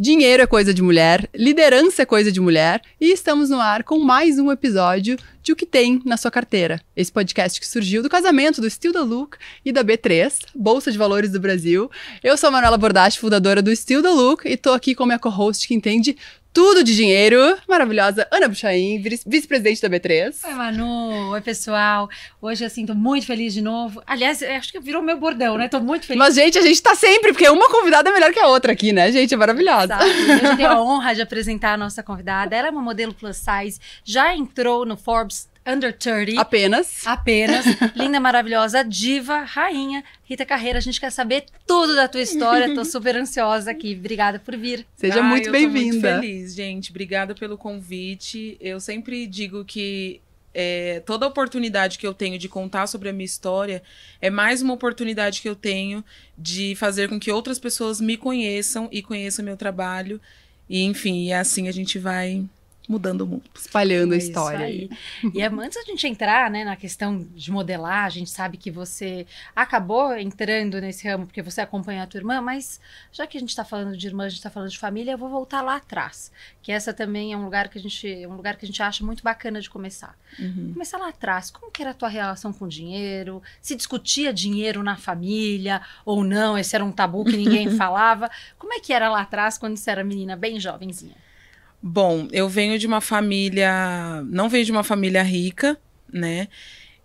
Dinheiro é coisa de mulher, liderança é coisa de mulher, e estamos no ar com mais um episódio de O que Tem na Sua Carteira. Esse podcast que surgiu do casamento do Still the Look e da B3, Bolsa de Valores do Brasil. Eu sou a Manuela Bordache, fundadora do Still the Look, e tô aqui com minha co-host que entende tudo de dinheiro, maravilhosa Ana Buchaim, vice-presidente da B3. Oi, Manu. Oi, pessoal. Hoje, assim, tô muito feliz de novo. Aliás, acho que virou meu bordão, né? Tô muito feliz. Mas, gente, a gente tá sempre, porque uma convidada é melhor que a outra aqui, né, gente? É maravilhosa. Sabe, eu tenho a honra de apresentar a nossa convidada. Ela é uma modelo plus size, já entrou no Forbes Under 30. Apenas. Apenas. Linda, maravilhosa, diva, rainha, Rita Carreira. A gente quer saber tudo da tua história. Tô super ansiosa aqui. Obrigada por vir. Seja ah, muito bem-vinda. Muito feliz, gente. Obrigada pelo convite. Eu sempre digo que é, toda oportunidade que eu tenho de contar sobre a minha história é mais uma oportunidade que eu tenho de fazer com que outras pessoas me conheçam e conheçam meu trabalho. E, enfim, é assim a gente vai mudando o mundo, espalhando é a história. Aí. e é, antes de a gente entrar né, na questão de modelar, a gente sabe que você acabou entrando nesse ramo porque você acompanha a tua irmã, mas já que a gente está falando de irmã, a gente está falando de família, eu vou voltar lá atrás, que essa também é um lugar que a gente, um lugar que a gente acha muito bacana de começar. Uhum. Começar lá atrás, como que era a tua relação com dinheiro? Se discutia dinheiro na família ou não? Esse era um tabu que ninguém falava. Como é que era lá atrás quando você era menina bem jovenzinha? Bom, eu venho de uma família. Não venho de uma família rica, né?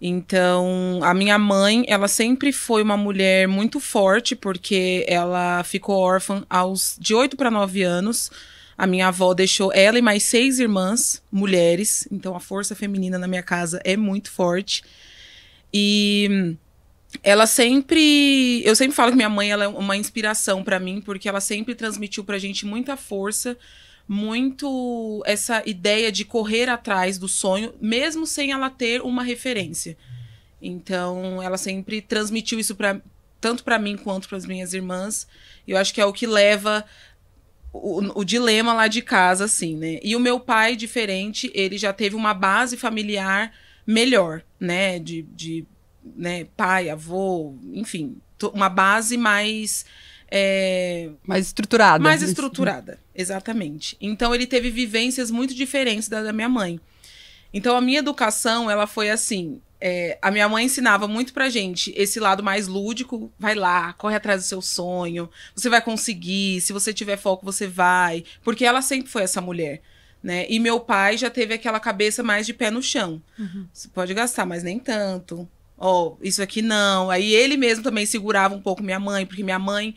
Então, a minha mãe, ela sempre foi uma mulher muito forte, porque ela ficou órfã aos de 8 para 9 anos. A minha avó deixou ela e mais seis irmãs, mulheres. Então, a força feminina na minha casa é muito forte. E ela sempre, eu sempre falo que minha mãe ela é uma inspiração para mim, porque ela sempre transmitiu para gente muita força, muito essa ideia de correr atrás do sonho, mesmo sem ela ter uma referência. Então, ela sempre transmitiu isso para tanto para mim quanto para as minhas irmãs. E eu acho que é o que leva o, o, dilema lá de casa, assim, né? E o meu pai, diferente, ele já teve uma base familiar melhor, né? De, de né? pai, avô, enfim, uma base mais é... Mais estruturada. Mais né? estruturada, exatamente. Então ele teve vivências muito diferentes da, da minha mãe. Então a minha educação, ela foi assim. É, a minha mãe ensinava muito pra gente esse lado mais lúdico, vai lá, corre atrás do seu sonho, você vai conseguir, se você tiver foco, você vai. Porque ela sempre foi essa mulher. Né? E meu pai já teve aquela cabeça mais de pé no chão. Uhum. Você pode gastar, mas nem tanto. Ó, oh, isso aqui não. Aí ele mesmo também segurava um pouco minha mãe, porque minha mãe,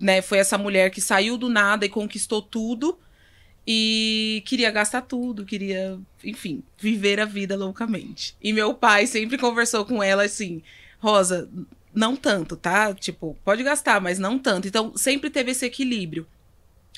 né, foi essa mulher que saiu do nada e conquistou tudo e queria gastar tudo, queria, enfim, viver a vida loucamente. E meu pai sempre conversou com ela assim: "Rosa, não tanto, tá? Tipo, pode gastar, mas não tanto". Então, sempre teve esse equilíbrio.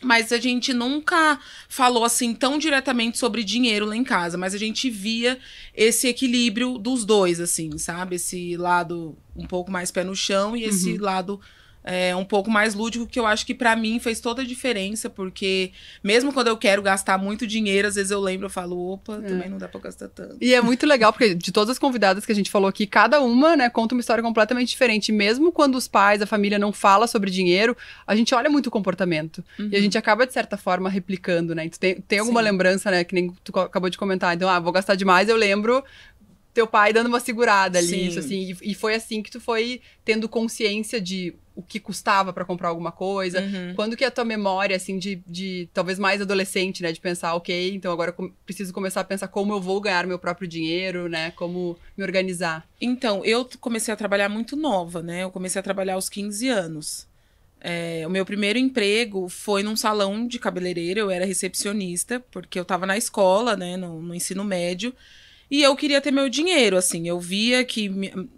Mas a gente nunca falou assim tão diretamente sobre dinheiro lá em casa, mas a gente via esse equilíbrio dos dois, assim, sabe? Esse lado um pouco mais pé no chão e esse uhum. lado é, um pouco mais lúdico, que eu acho que para mim fez toda a diferença, porque mesmo quando eu quero gastar muito dinheiro, às vezes eu lembro, eu falo, opa, é. também não dá pra gastar tanto. E é muito legal, porque de todas as convidadas que a gente falou aqui, cada uma, né, conta uma história completamente diferente. Mesmo quando os pais, a família não fala sobre dinheiro, a gente olha muito o comportamento. Uhum. E a uhum. gente acaba, de certa forma, replicando, né? Então, tem, tem alguma Sim. lembrança, né, que nem tu acabou de comentar. Então, ah, vou gastar demais, eu lembro teu pai dando uma segurada ali, isso, assim. E, e, foi assim que tu foi tendo consciência de o que custava para comprar alguma coisa. Uhum. Quando que a tua memória, assim, de, de talvez mais adolescente, né? De pensar, ok, então agora preciso começar a pensar como eu vou ganhar meu próprio dinheiro, né? Como me organizar. Então, eu comecei a trabalhar muito nova, né? Eu comecei a trabalhar aos 15 anos. É, o meu primeiro emprego foi num salão de cabeleireiro, eu era recepcionista, porque eu estava na escola, né, no, no ensino médio, e eu queria ter meu dinheiro, assim. Eu via que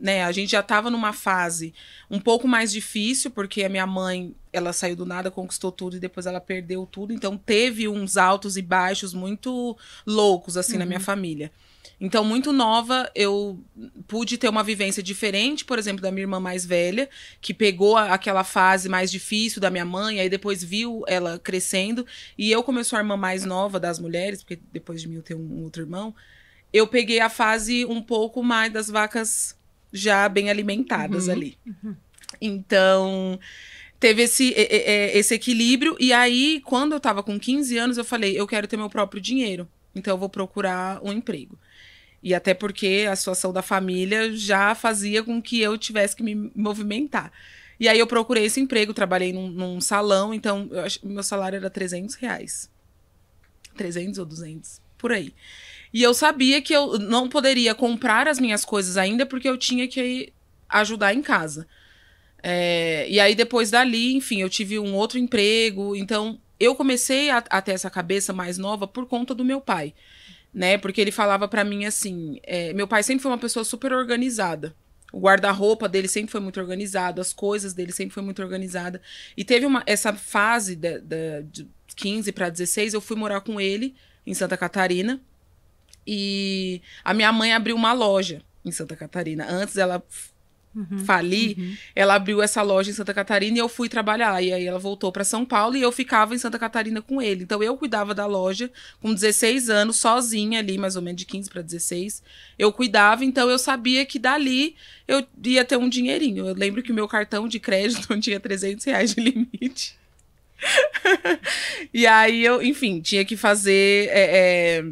né, a gente já estava numa fase um pouco mais difícil, porque a minha mãe, ela saiu do nada, conquistou tudo e depois ela perdeu tudo. Então teve uns altos e baixos muito loucos, assim, uhum. na minha uhum. família. Então, muito nova, eu pude ter uma vivência diferente, por exemplo, da minha irmã mais velha, que pegou a, aquela fase mais difícil da minha mãe, aí depois viu ela crescendo. E eu, como eu sou a irmã mais nova das mulheres, porque depois de mim eu tenho um, um outro irmão, eu peguei a fase um pouco mais das vacas já bem alimentadas uhum. ali. Uhum. Então, teve esse, esse equilíbrio. E aí, quando eu tava com 15 anos, eu falei: eu quero ter meu próprio dinheiro. Então, eu vou procurar um emprego. E até porque a situação da família já fazia com que eu tivesse que me movimentar. E aí eu procurei esse emprego, trabalhei num, num salão, então eu, meu salário era 300 reais. 300 ou 200, por aí. E eu sabia que eu não poderia comprar as minhas coisas ainda porque eu tinha que ajudar em casa. É, e aí depois dali, enfim, eu tive um outro emprego. Então eu comecei a, a ter essa cabeça mais nova por conta do meu pai, né? Porque ele falava para mim assim, é, meu pai sempre foi uma pessoa super organizada. O guarda-roupa dele sempre foi muito organizado, as coisas dele sempre foi muito organizada. E teve uma, essa fase de, de, de 15 para 16, eu fui morar com ele em Santa Catarina. E a minha mãe abriu uma loja em Santa Catarina. Antes ela uhum, falir, uhum. ela abriu essa loja em Santa Catarina e eu fui trabalhar. E aí ela voltou para São Paulo e eu ficava em Santa Catarina com ele. Então eu cuidava da loja com 16 anos, sozinha ali, mais ou menos de 15 para 16. Eu cuidava, então eu sabia que dali eu ia ter um dinheirinho. Eu lembro que o meu cartão de crédito tinha 300 reais de limite. e aí eu, enfim, tinha que fazer. É, é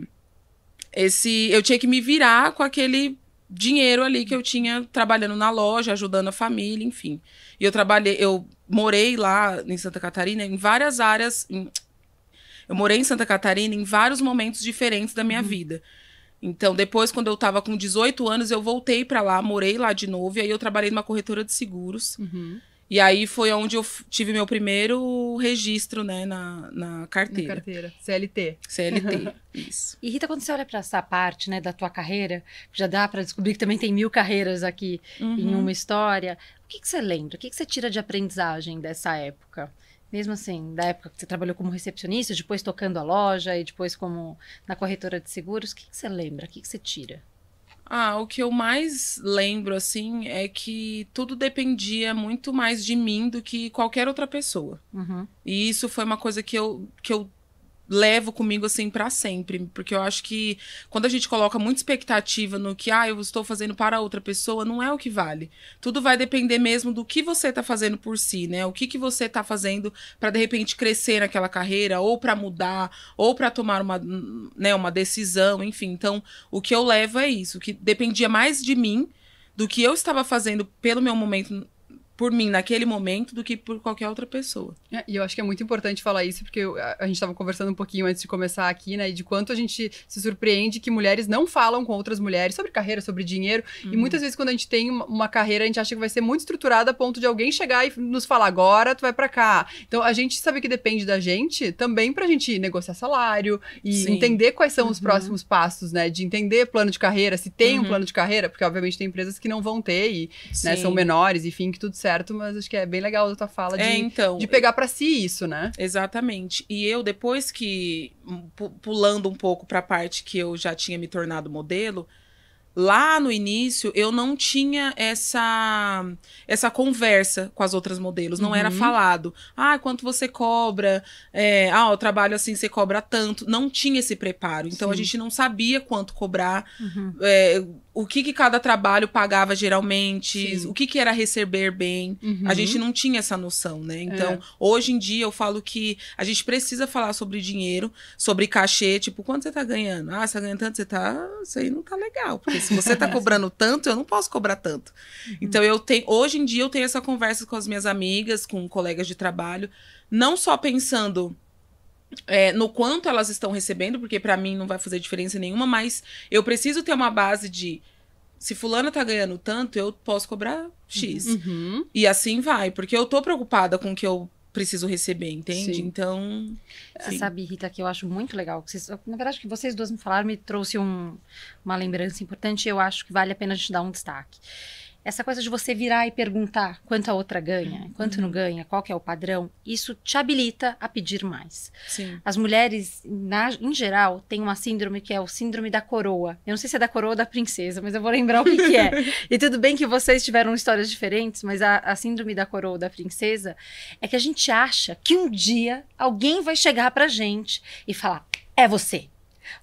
esse eu tinha que me virar com aquele dinheiro ali que eu tinha trabalhando na loja, ajudando a família, enfim. E eu trabalhei, eu morei lá em Santa Catarina em várias áreas. Em, eu morei em Santa Catarina em vários momentos diferentes da minha uhum. vida. Então, depois, quando eu estava com 18 anos, eu voltei para lá, morei lá de novo, e aí eu trabalhei numa corretora de seguros. Uhum. E aí foi onde eu tive meu primeiro registro, né, na, na carteira. Na carteira, CLT. CLT, isso. E Rita, quando você olha para essa parte, né, da tua carreira, já dá para descobrir que também tem mil carreiras aqui uhum. em uma história. O que, que você lembra? O que, que você tira de aprendizagem dessa época? Mesmo assim, da época que você trabalhou como recepcionista, depois tocando a loja e depois como na corretora de seguros, o que, que você lembra? O que, que você tira? Ah, o que eu mais lembro, assim, é que tudo dependia muito mais de mim do que qualquer outra pessoa. Uhum. E isso foi uma coisa que eu, que eu levo comigo assim para sempre, porque eu acho que quando a gente coloca muita expectativa no que ah, eu estou fazendo para outra pessoa, não é o que vale. Tudo vai depender mesmo do que você está fazendo por si, né? O que que você está fazendo para de repente crescer naquela carreira ou para mudar ou para tomar uma, né, uma decisão, enfim. Então, o que eu levo é isso, que dependia mais de mim do que eu estava fazendo pelo meu momento por mim naquele momento do que por qualquer outra pessoa. É, e eu acho que é muito importante falar isso, porque eu, a, a, gente estava conversando um pouquinho antes de começar aqui, né? De quanto a gente se surpreende que mulheres não falam com outras mulheres sobre carreira, sobre dinheiro. Uhum. E muitas vezes, quando a gente tem uma, uma, carreira, a gente acha que vai ser muito estruturada a ponto de alguém chegar e nos falar agora, tu vai para cá. Então, a gente sabe que depende da gente também para a gente negociar salário e Sim. entender quais são uhum. os próximos passos, né? De entender plano de carreira, se tem uhum. um plano de carreira, porque obviamente tem empresas que não vão ter e né, são menores, enfim, que tudo certo certo, mas acho que é bem legal a tua fala é, de, é, então, de pegar para si isso, né? Exatamente. E eu, depois que, pulando um pouco para a parte que eu já tinha me tornado modelo, lá no início eu não tinha essa essa conversa com as outras modelos não uhum. era falado ah quanto você cobra é, ah o trabalho assim você cobra tanto não tinha esse preparo então Sim. a gente não sabia quanto cobrar uhum. é, o que, que cada trabalho pagava geralmente Sim. o que, que era receber bem uhum. a gente não tinha essa noção né é. então é. hoje em dia eu falo que a gente precisa falar sobre dinheiro sobre cachê tipo quanto você tá ganhando ah você tá ganhando tanto você tá isso aí não tá legal porque se Você tá cobrando tanto, eu não posso cobrar tanto. Uhum. Então eu tenho, hoje em dia eu tenho essa conversa com as minhas amigas, com colegas de trabalho, não só pensando é, no quanto elas estão recebendo, porque para mim não vai fazer diferença nenhuma, mas eu preciso ter uma base de se fulana tá ganhando tanto, eu posso cobrar X. Uhum. E assim vai, porque eu tô preocupada com o que eu preciso receber, entende? Sim. Então. Você ah, sim. sabe, Rita, que eu acho muito legal. Vocês, na verdade, que vocês duas me falaram me trouxe um, uma lembrança importante e eu acho que vale a pena a gente dar um destaque. Essa coisa de você virar e perguntar quanto a outra ganha, uhum. quanto uhum. não ganha, qual que é o padrão, isso te habilita a pedir mais. Sim. As mulheres, na, em geral, têm uma síndrome que é o síndrome da coroa. Eu não sei se é da coroa ou da princesa, mas eu vou lembrar o que, que é. E tudo bem que vocês tiveram histórias diferentes, mas a, a síndrome da coroa ou da princesa é que a gente acha que um dia alguém vai chegar pra gente e falar: é você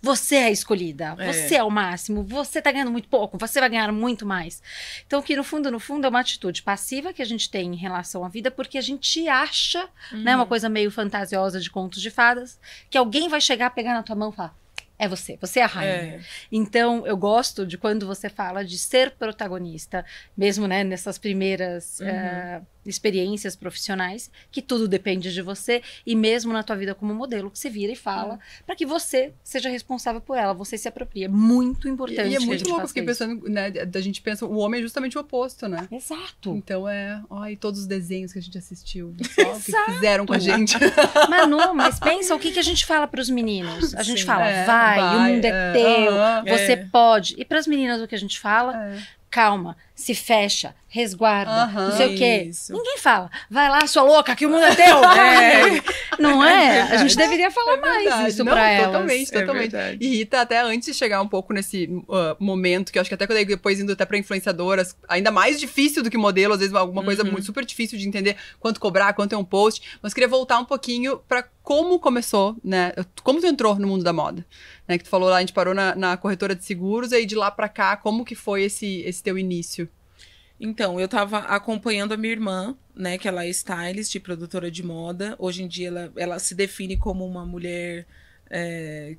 você é a escolhida, é. você é o máximo, você tá ganhando muito pouco, você vai ganhar muito mais. Então, que no fundo, no fundo, é uma atitude passiva que a gente tem em relação à vida, porque a gente acha, uhum. né, uma uhum. coisa meio fantasiosa de contos de fadas, que alguém vai chegar, pegar na tua mão e falar: é você, você é a rainha. É. Então, eu gosto de quando você fala de ser protagonista, mesmo né, nessas primeiras. Uhum. Uh, experiências profissionais, que tudo depende de você e mesmo na tua vida como modelo, que você vira e fala, é. para que você seja responsável por ela, você se apropria. É muito importante. E, e é muito louco, porque pensando, né, a gente pensa, o homem é justamente o oposto, né? Exato. Então é, ai e todos os desenhos que a gente assistiu, que fizeram com a gente. Manu, mas pensa o que que a gente fala para os meninos? A gente Sim, fala, é, vai, vai, o mundo é, é teu, você é. pode. E para as meninas o que a gente fala? É. Calma se fecha, resguarda, uhum, não sei o quê. Ninguém fala. Vai lá, sua louca, que o mundo é teu. É. é. Não é? é a gente deveria falar é mais isso não, pra elas. Totalmente, é totalmente. e Rita, até antes de chegar um pouco nesse uh, momento, que eu acho que até depois indo até pra influenciadoras, ainda mais difícil do que modelo, às vezes alguma coisa uhum. muito super difícil de entender quanto cobrar, quanto é um post. Mas queria voltar um pouquinho pra como começou, né? Como tu entrou no mundo da moda? Né? Que tu falou lá, a gente parou na, na corretora de seguros, e aí de lá pra cá, como que foi esse, esse teu início? Então, eu tava acompanhando a minha irmã, né, que ela é stylist, produtora de moda. Hoje em dia ela, ela se define como uma mulher é,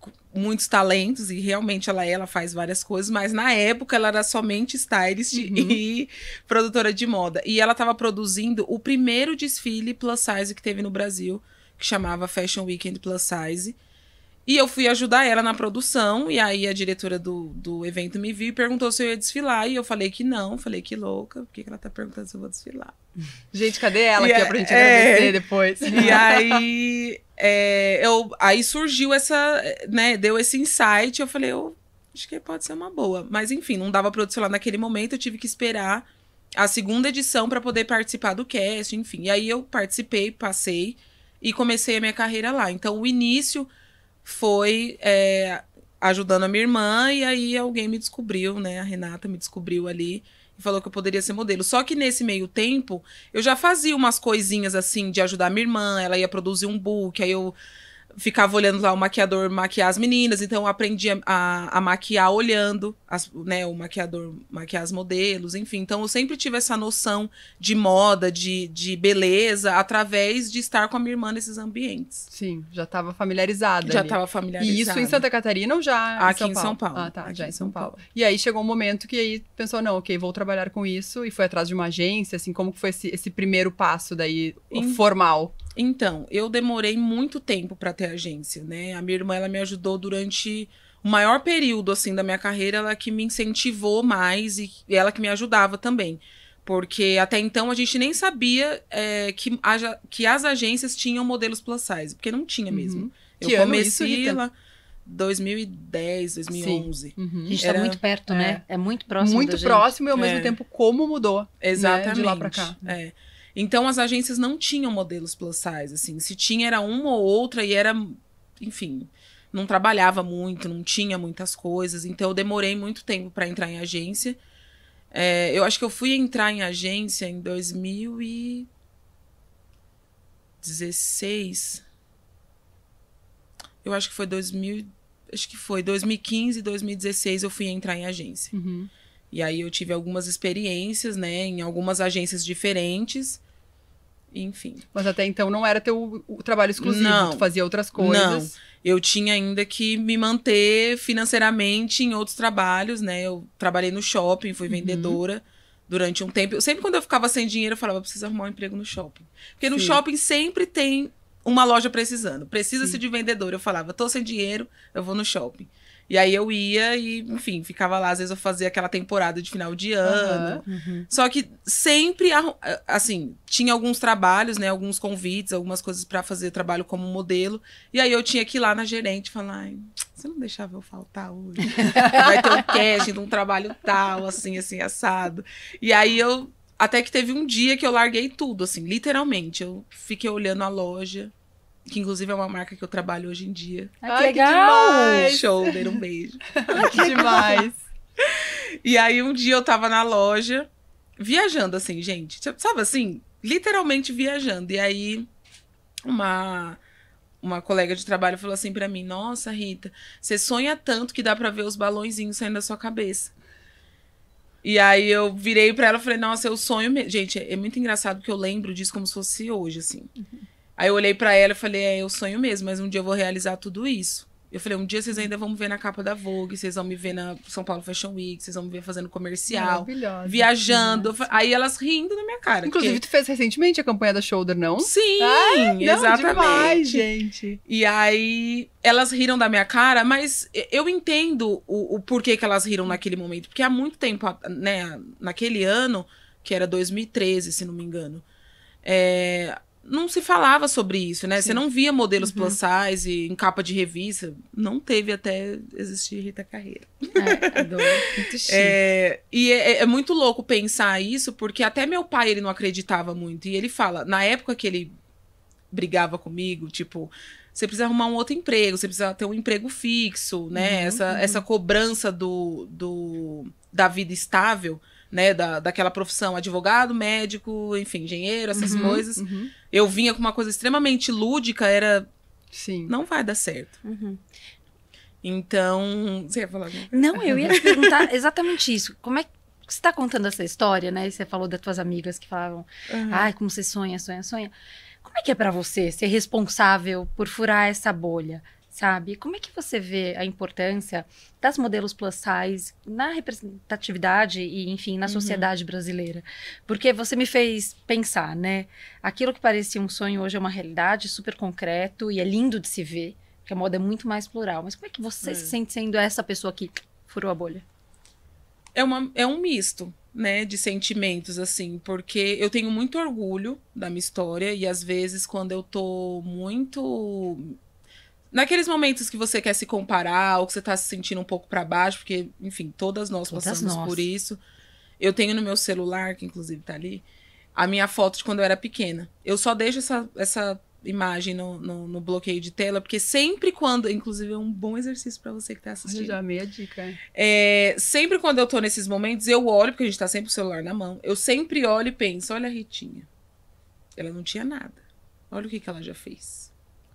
com muitos talentos e realmente ela é, ela faz várias coisas, mas na época ela era somente stylist uhum. e produtora de moda. E ela estava produzindo o primeiro desfile plus size que teve no Brasil, que chamava Fashion Weekend Plus Size e eu fui ajudar ela na produção, e aí a diretora do, do evento me viu e perguntou se eu ia desfilar. E eu falei que não, falei que louca, por que ela tá perguntando se eu vou desfilar? Gente, cadê ela aqui é, pra gente é. agradecer é, depois? E aí, é, eu, aí surgiu essa, né, deu esse insight, eu falei, eu acho que pode ser uma boa. Mas enfim, não dava pra eu desfilar naquele momento, eu tive que esperar a segunda edição para poder participar do cast, enfim. E aí eu participei, passei e comecei a minha carreira lá. Então o início foi é, ajudando a minha irmã e aí alguém me descobriu, né? A Renata me descobriu ali e falou que eu poderia ser modelo. Só que nesse meio tempo, eu já fazia umas coisinhas assim de ajudar a minha irmã, ela ia produzir um book, aí eu ficava olhando lá o maquiador maquiar as meninas, então eu aprendi a, a, a maquiar olhando as, né, o maquiador maquiar as modelos, enfim. Então eu sempre tive essa noção de moda, de, de beleza, através de estar com a minha irmã nesses ambientes. Sim, já estava familiarizada. Já estava familiarizada. E isso em Santa Catarina ou já Aqui em São, Paulo? Em São Paulo. Ah, tá, Aqui já em São Paulo. Paulo. E aí chegou um momento que aí pensou, não, ok, vou trabalhar com isso, e foi atrás de uma agência, assim, como que foi esse, esse primeiro passo daí, em... formal? Então, eu demorei muito tempo para ter agência, né? A minha irmã, ela me ajudou durante o maior período assim da minha carreira, ela é que me incentivou mais e, e ela que me ajudava também. Porque até então a gente nem sabia é, que, haja, que as agências tinham modelos plus size, porque não tinha uhum. mesmo. Uhum. Eu que comecei ano isso, 2010, 2011. Uhum. A gente está muito perto, né? é. né? É muito próximo. Muito próximo e ao é. mesmo tempo como mudou. Exatamente. Né? De lá para cá. É. Então as agências não tinham modelos plus size, assim. Se tinha era uma ou outra e era, enfim, não trabalhava muito, não tinha muitas coisas, então eu demorei muito tempo para entrar em agência. É, eu acho que eu fui entrar em agência em 2016. Eu acho que foi 2000, acho que foi 2015, 2016 eu fui entrar em agência. Uhum. E aí eu tive algumas experiências, né, em algumas agências diferentes enfim. Mas até então não era teu o trabalho exclusivo, não, tu fazia outras coisas. Não. Eu tinha ainda que me manter financeiramente em outros trabalhos, né? Eu trabalhei no shopping, fui uhum. vendedora uhum. durante um tempo. sempre quando eu ficava sem dinheiro, eu falava, preciso arrumar um emprego no shopping. Porque no shopping sempre tem uma loja precisando. Precisa-se de vendedor. Eu falava, tô sem dinheiro, eu vou no shopping. E aí eu ia e, enfim, ficava lá. Às vezes eu fazia aquela temporada de final de ano. Uhum, uhum. Só que sempre, assim, tinha alguns trabalhos, né? Alguns convites, algumas coisas para fazer trabalho como modelo. E aí eu tinha que ir lá na gerente falar: você não deixava eu faltar hoje? Vai ter um casting de um trabalho tal, assim, assim, assado. E aí eu. Até que teve um dia que eu larguei tudo, assim, literalmente. Eu fiquei olhando a loja que inclusive é uma marca que eu trabalho hoje em dia. Ai, que Ai, legal! Que Shoulder, um beijo. Ai, que demais! e aí um dia eu tava na loja, viajando assim, gente. Sabe assim? Literalmente viajando. E aí uma uma colega de trabalho falou assim para mim: "Nossa, Rita, você sonha tanto que dá para ver os balãozinhos saindo da sua cabeça". E aí eu virei para ela e falei: "Nossa, eu é sonho, gente, é, é muito engraçado que eu lembro disso como se fosse hoje assim". Uhum. Aí eu olhei para ela e falei, é, eu sonho mesmo, mas um dia eu vou realizar tudo isso. Eu falei, um dia vocês ainda vão me ver na capa da Vogue, vocês vão me ver na São Paulo Fashion Week, vocês vão me ver fazendo comercial, viajando. Nossa. Aí elas rindo na minha cara. Inclusive, porque... tu fez recentemente a campanha da Shoulder, não? Sim, Ai, não, exatamente. Demais, gente. E aí elas riram da minha cara, mas eu entendo o, o porquê que elas riram naquele momento. Porque há muito tempo, né, naquele ano, que era 2013, se não me engano, é, não se falava sobre isso, né? Sim. Você não via modelos uhum. plus size em capa de revista. Não teve até existir Rita Carreira. É, adoro. muito é, chique. É, e é, é, muito louco pensar isso, porque até meu pai, ele não acreditava muito. E ele fala, na época que ele brigava comigo, tipo... Você precisa arrumar um outro emprego, você precisa ter um emprego fixo, né? Uhum, essa, uhum. essa cobrança do, do, da vida estável, né? Da, daquela profissão, advogado, médico, enfim, engenheiro, essas uhum, coisas. Uhum eu vinha com uma coisa extremamente lúdica, era. Sim. Não vai dar certo. Uhum. Então. Você ia falar alguma coisa? Não, eu ia te perguntar exatamente isso. Como é que você está contando essa história, né? você falou das tuas amigas que falavam, uhum. ai, como você sonha, sonha, sonha. Como é que é para você ser responsável por furar essa bolha? sabe? Como é que você vê a importância das modelos plus size na representatividade e, enfim, na uhum. sociedade uhum. brasileira? Porque você me fez pensar, né? Aquilo que parecia um sonho hoje é uma realidade super concreto e é lindo de se ver, porque a moda é muito mais plural. Mas como é que você uhum. se sente sendo essa pessoa que furou a bolha? É, uma, é um misto. Né, de sentimentos, assim, porque eu tenho muito orgulho da minha história e às vezes quando eu tô muito Naqueles momentos que você quer se comparar, ou que você tá se sentindo um pouco para baixo, porque, enfim, todas nós todas passamos nós. por isso. Eu tenho no meu celular, que inclusive tá ali, a minha foto de quando eu era pequena. Eu só deixo essa, essa imagem no, no, no bloqueio de tela, porque sempre quando. Inclusive, é um bom exercício para você que tá assistindo. Eu já amei a dica. É. é, sempre quando eu tô nesses momentos, eu olho, porque a gente tá sempre com o celular na mão, eu sempre olho e penso: olha a Ritinha. Ela não tinha nada. Olha o que, que ela já fez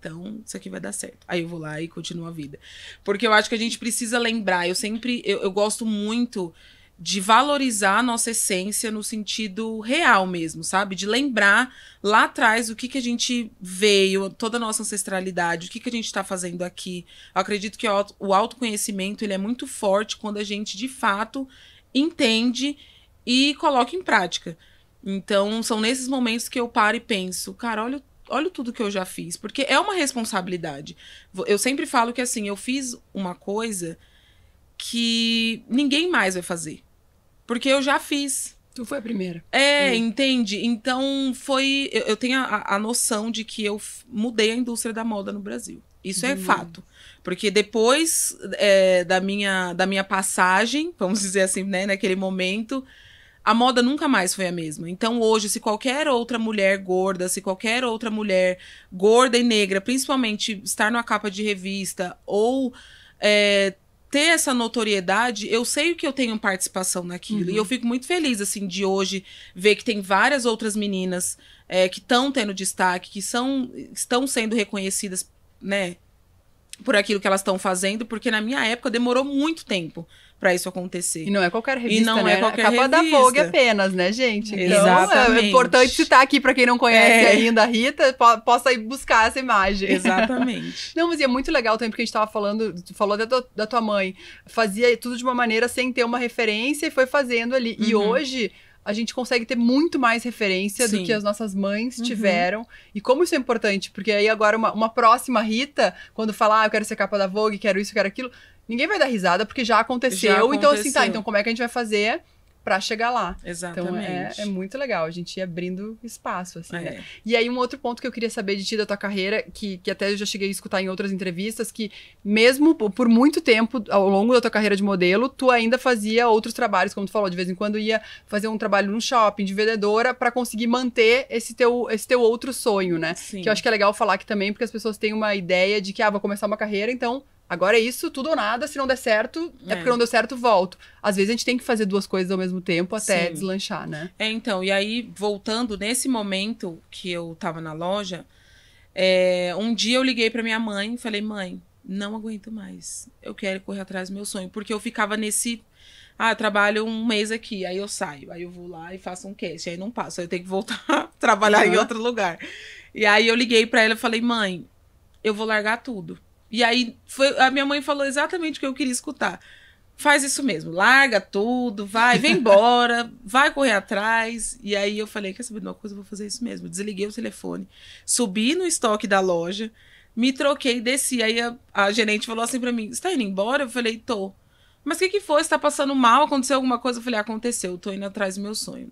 então isso aqui vai dar certo. Aí eu vou lá e continuo a vida. Porque eu acho que a gente precisa lembrar, eu sempre, eu, eu gosto muito de valorizar a nossa essência no sentido real mesmo, sabe? De lembrar lá atrás o que, que a gente veio, toda a nossa ancestralidade, o que, que a gente está fazendo aqui. Eu acredito que o autoconhecimento ele é muito forte quando a gente, de fato, entende e coloca em prática. Então, são nesses momentos que eu paro e penso, cara, olha o olha tudo que eu já fiz, porque é uma responsabilidade. Eu sempre falo que assim, eu fiz uma coisa que ninguém mais vai fazer. Porque eu já fiz. Tu foi a primeira. É, uhum. entende? Então foi. Eu, eu tenho a, a, noção de que eu mudei a indústria da moda no Brasil. Isso hum. é uhum. fato. Porque depois é, da, minha, da minha passagem, vamos dizer assim, né, naquele momento, a moda nunca mais foi a mesma. Então, hoje, se qualquer outra mulher gorda, se qualquer outra mulher gorda e negra, principalmente estar numa capa de revista ou é, ter essa notoriedade, eu sei que eu tenho participação naquilo. Uhum. E eu uhum. fico muito feliz, assim, de hoje ver que tem várias outras meninas é, que estão tendo destaque, que são, estão sendo reconhecidas, né? Por aquilo que elas estão fazendo, porque na minha época demorou muito tempo para isso acontecer. E não é qualquer revista, E não é né? é qualquer a capa revista. da Vogue apenas, né, gente? Então, é Exatamente. é importante citar aqui para quem não conhece é. ainda a Rita, po possa ir buscar essa imagem. Exatamente. não, mas é muito legal também porque a gente tava falando, tu falou da, tua, da tua mãe, fazia tudo de uma maneira sem ter uma referência e foi fazendo ali. Uhum. E hoje a gente consegue ter muito mais referência Sim. do que as nossas mães uhum. tiveram. Uhum. E como isso é importante, porque aí agora uma, uma próxima Rita, quando falar, ah, eu quero ser capa da Vogue, quero isso, quero aquilo, Ninguém vai dar risada porque já aconteceu, já aconteceu. Então, assim, tá, então como é que a gente vai fazer? para chegar lá. Exatamente. Então é, é, muito legal, a gente ia abrindo espaço, assim, né? é. né? E aí um outro ponto que eu queria saber de ti, da tua carreira, que, que até eu já cheguei a escutar em outras entrevistas, que mesmo por muito tempo, ao longo da tua carreira de modelo, tu ainda fazia outros trabalhos, como tu falou, de vez em quando ia fazer um trabalho num shopping de vendedora para conseguir manter esse teu, esse teu outro sonho, né? Sim. Que eu acho que é legal falar aqui também, porque as pessoas têm uma ideia de que, ah, vou começar uma carreira, então Agora é isso, tudo ou nada, se não der certo, é, é porque não deu certo, volto. Às vezes a gente tem que fazer duas coisas ao mesmo tempo até Sim. deslanchar, né? É, então, e aí, voltando, nesse momento que eu tava na loja, é, um dia eu liguei para minha mãe e falei, mãe, não aguento mais. Eu quero correr atrás do meu sonho. Porque eu ficava nesse. Ah, trabalho um mês aqui, aí eu saio, aí eu vou lá e faço um cast, aí não passo, aí eu tenho que voltar a trabalhar uhum. em outro lugar. E aí eu liguei para ela e falei, mãe, eu vou largar tudo. E aí foi, a minha mãe falou exatamente o que eu queria escutar. Faz isso mesmo, larga tudo, vai, vem embora, vai correr atrás. E aí eu falei, quer saber de uma coisa, eu vou fazer isso mesmo. Desliguei o telefone, subi no estoque da loja, me troquei, desci. Aí a, a gerente falou assim para mim, você tá indo embora? Eu falei, tô. Mas o que, que foi? Você tá passando mal? Aconteceu alguma coisa? Eu falei, aconteceu, tô indo atrás do meu sonho.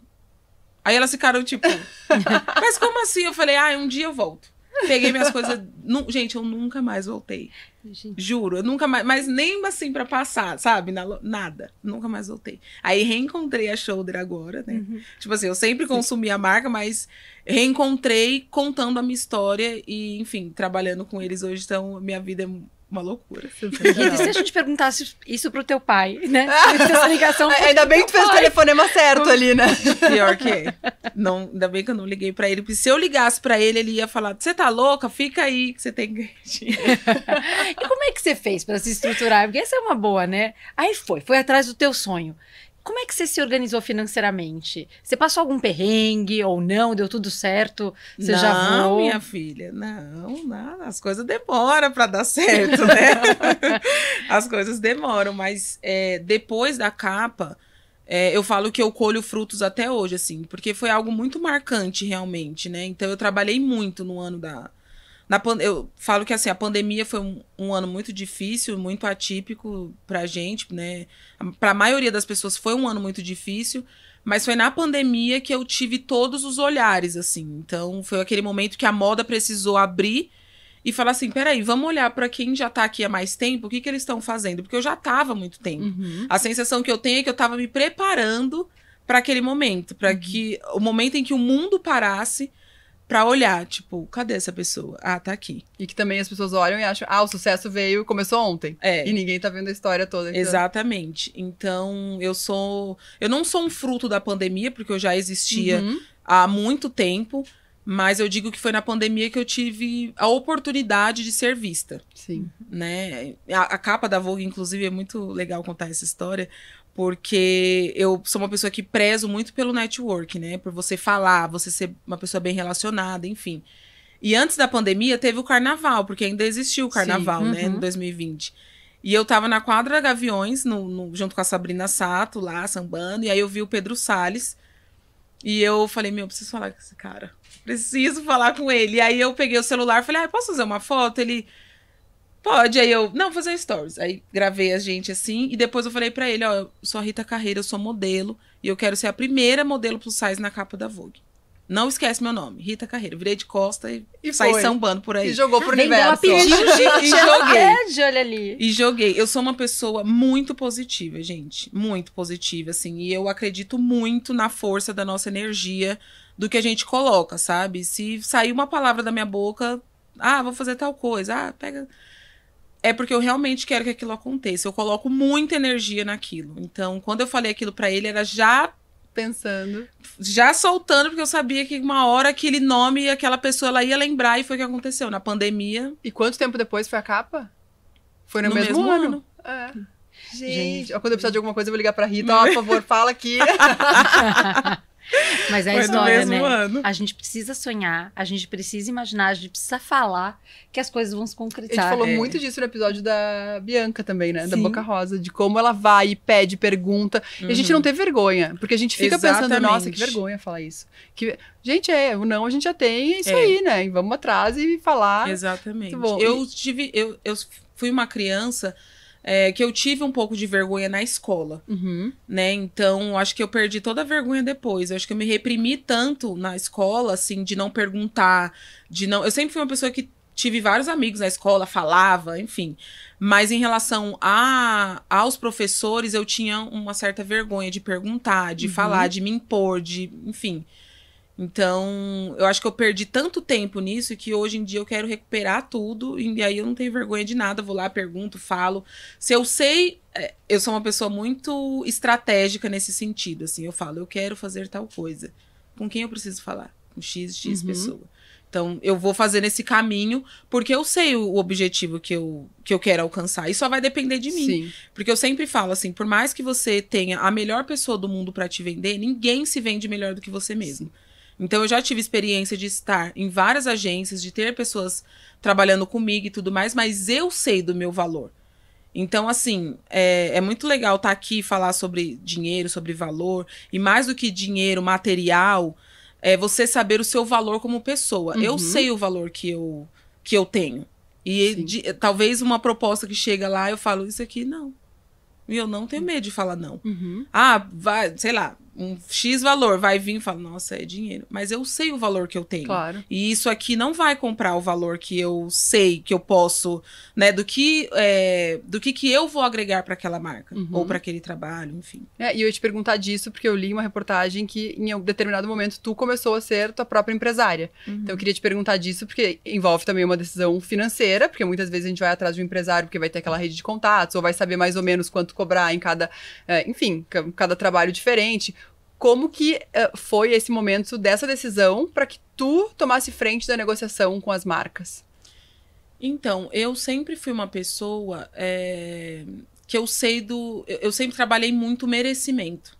Aí elas ficaram tipo, mas como assim? Eu falei, ah, um dia eu volto. Peguei minhas coisas. Nu, gente, eu nunca mais voltei. Gente. Juro, eu nunca mais. Mas nem assim para passar, sabe? Na, nada. Nunca mais voltei. Aí reencontrei a Shoulder agora, né? Uhum. Tipo assim, eu sempre consumi a marca, mas reencontrei contando a minha história e, enfim, trabalhando com eles hoje. Então, minha vida é uma loucura. Assim, e então, se a gente perguntasse isso pro teu pai, né? Essa ligação ainda bem que tu fez o telefonema certo ali, né? Pior que é. não, ainda bem que eu não liguei para ele, porque se eu ligasse para ele, ele ia falar: "Você tá louca? Fica aí que você tem que E como é que você fez para se estruturar? Porque essa é uma boa, né? Aí foi, foi atrás do teu sonho. Como é que você se organizou financeiramente? Você passou algum perrengue ou não? Deu tudo certo? Você não, já voou? minha filha, não, não. As coisas demoram para dar certo, né? as coisas demoram, mas é, depois da capa, é, eu falo que eu colho frutos até hoje, assim, porque foi algo muito marcante realmente, né? Então eu trabalhei muito no ano da, na, eu falo que assim, a pandemia foi um, um ano muito difícil, muito atípico para gente, né? a maioria das pessoas foi um ano muito difícil, mas foi na pandemia que eu tive todos os olhares, assim. Então, foi aquele momento que a moda precisou abrir e falar assim: peraí, vamos olhar para quem já tá aqui há mais tempo, o que, que eles estão fazendo? Porque eu já tava há muito tempo. Uhum. A sensação que eu tenho é que eu tava me preparando para aquele momento, para uhum. que o momento em que o mundo parasse para olhar, tipo, cadê essa pessoa? Ah, tá aqui. E que também as pessoas olham e acham, ah, o sucesso veio, começou ontem. É. E ninguém tá vendo a história toda. Exatamente. Então, eu sou. Eu não sou um fruto da pandemia, porque eu já existia uhum. há muito tempo. Mas eu digo que foi na pandemia que eu tive a oportunidade de ser vista. Sim. Né? A, a capa da Vogue, inclusive, é muito legal contar essa história, porque eu sou uma pessoa que prezo muito pelo network, né? Por você falar, você ser uma pessoa bem relacionada, enfim. E antes da pandemia teve o carnaval, porque ainda existiu o carnaval, né, uhum. em 2020. E eu tava na quadra Gaviões, no, no, junto com a Sabrina Sato, lá, sambando, e aí eu vi o Pedro Salles. E eu falei, meu, eu preciso falar com esse cara. Preciso falar com ele. E aí eu peguei o celular, falei, ah, posso fazer uma foto? Ele, Pode, aí eu, não, fazer stories. Aí gravei a gente assim e depois eu falei para ele, ó, eu sou a Rita Carreira, eu sou modelo e eu quero ser a primeira modelo plus size na capa da Vogue. Não esquece meu nome, Rita Carreira. Virei de costa e, e saí foi. sambando por aí. E jogou pro universo. Ela pediu, gente, e joguei. É olha ali. E joguei. Eu sou uma pessoa muito positiva, gente. Muito positiva, assim. E eu acredito muito na força da nossa energia, do que a gente coloca, sabe? Se sair uma palavra da minha boca, ah, vou fazer tal coisa, ah, pega é porque eu realmente quero que aquilo aconteça. Eu coloco muita energia naquilo. Então, quando eu falei aquilo para ele, era já pensando, já soltando, porque eu sabia que uma hora aquele nome e aquela pessoa ela ia lembrar e foi o que aconteceu na pandemia. E quanto tempo depois foi a capa? Foi no, no mesmo, mesmo, ano. ano. É. Gente. Gente, quando eu precisar de alguma coisa, eu vou ligar pra Rita. Ó, oh, por favor, fala aqui. Mas é a história, né? Ano. A gente precisa sonhar, a gente precisa imaginar, a gente precisa falar que as coisas vão se concretizar. A gente falou é. muito disso no episódio da Bianca também, né? Sim. Da Boca Rosa, de como ela vai e pede, pergunta. Uhum. E a gente uhum. não tem vergonha, porque a gente fica Exatamente. pensando, nossa, que vergonha falar isso. Que... Gente, é, o não a gente já tem, é isso é. aí, né? E vamos atrás e falar. Exatamente. Bom, eu tive, eu, eu fui uma criança é, que eu tive um pouco de vergonha na escola, uhum. né? Então, acho que eu perdi toda a vergonha depois. Eu acho que eu me reprimi tanto na escola, assim, de não perguntar, de não. Eu sempre fui uma pessoa que tive vários amigos na escola, falava, enfim. Mas em relação a aos professores, eu tinha uma certa vergonha de perguntar, de uhum. falar, de me impor, de, enfim. Então, eu acho que eu perdi tanto tempo nisso que hoje em dia eu quero recuperar tudo e aí eu não tenho vergonha de nada, vou lá, pergunto, falo. Se eu sei, é, eu sou uma pessoa muito estratégica nesse sentido, assim, eu falo, eu quero fazer tal coisa. Com quem eu preciso falar? Com X, X uhum. pessoa. Então, eu vou fazer nesse caminho porque eu sei o objetivo que eu, que eu quero alcançar. E só vai depender de mim. Sim. Porque eu sempre falo assim, por mais que você tenha a melhor pessoa do mundo para te vender, ninguém se vende melhor do que você mesmo. Sim. Então eu já tive experiência de estar em várias agências, de ter pessoas trabalhando comigo e tudo mais, mas eu sei do meu valor. Então, assim, é, é muito legal estar tá aqui e falar sobre dinheiro, sobre valor, e mais do que dinheiro, material, é você saber o seu valor como pessoa. Uhum. Eu sei o valor que eu, que eu tenho. E de, talvez uma proposta que chega lá, eu falo, isso aqui não. E eu não tenho medo de falar não. Uhum. Ah, vai, sei lá, um X valor, vai vir e fala, nossa, é dinheiro. Mas eu sei o valor que eu tenho. Claro. E isso aqui não vai comprar o valor que eu sei que eu posso, né? Do que é, do que, que eu vou agregar para aquela marca uhum. ou para aquele trabalho, enfim. É, e eu ia te perguntar disso, porque eu li uma reportagem que em um determinado momento tu começou a ser tua própria empresária. Uhum. Então eu queria te perguntar disso, porque envolve também uma decisão financeira, porque muitas vezes a gente vai atrás de um empresário porque vai ter aquela rede de contatos, ou vai saber mais ou menos quanto cobrar em cada, eh, enfim, cada trabalho diferente como que uh, foi esse momento dessa decisão para que tu tomasse frente da negociação com as marcas? Então, eu sempre fui uma pessoa é, que eu sei do. Eu sempre trabalhei muito merecimento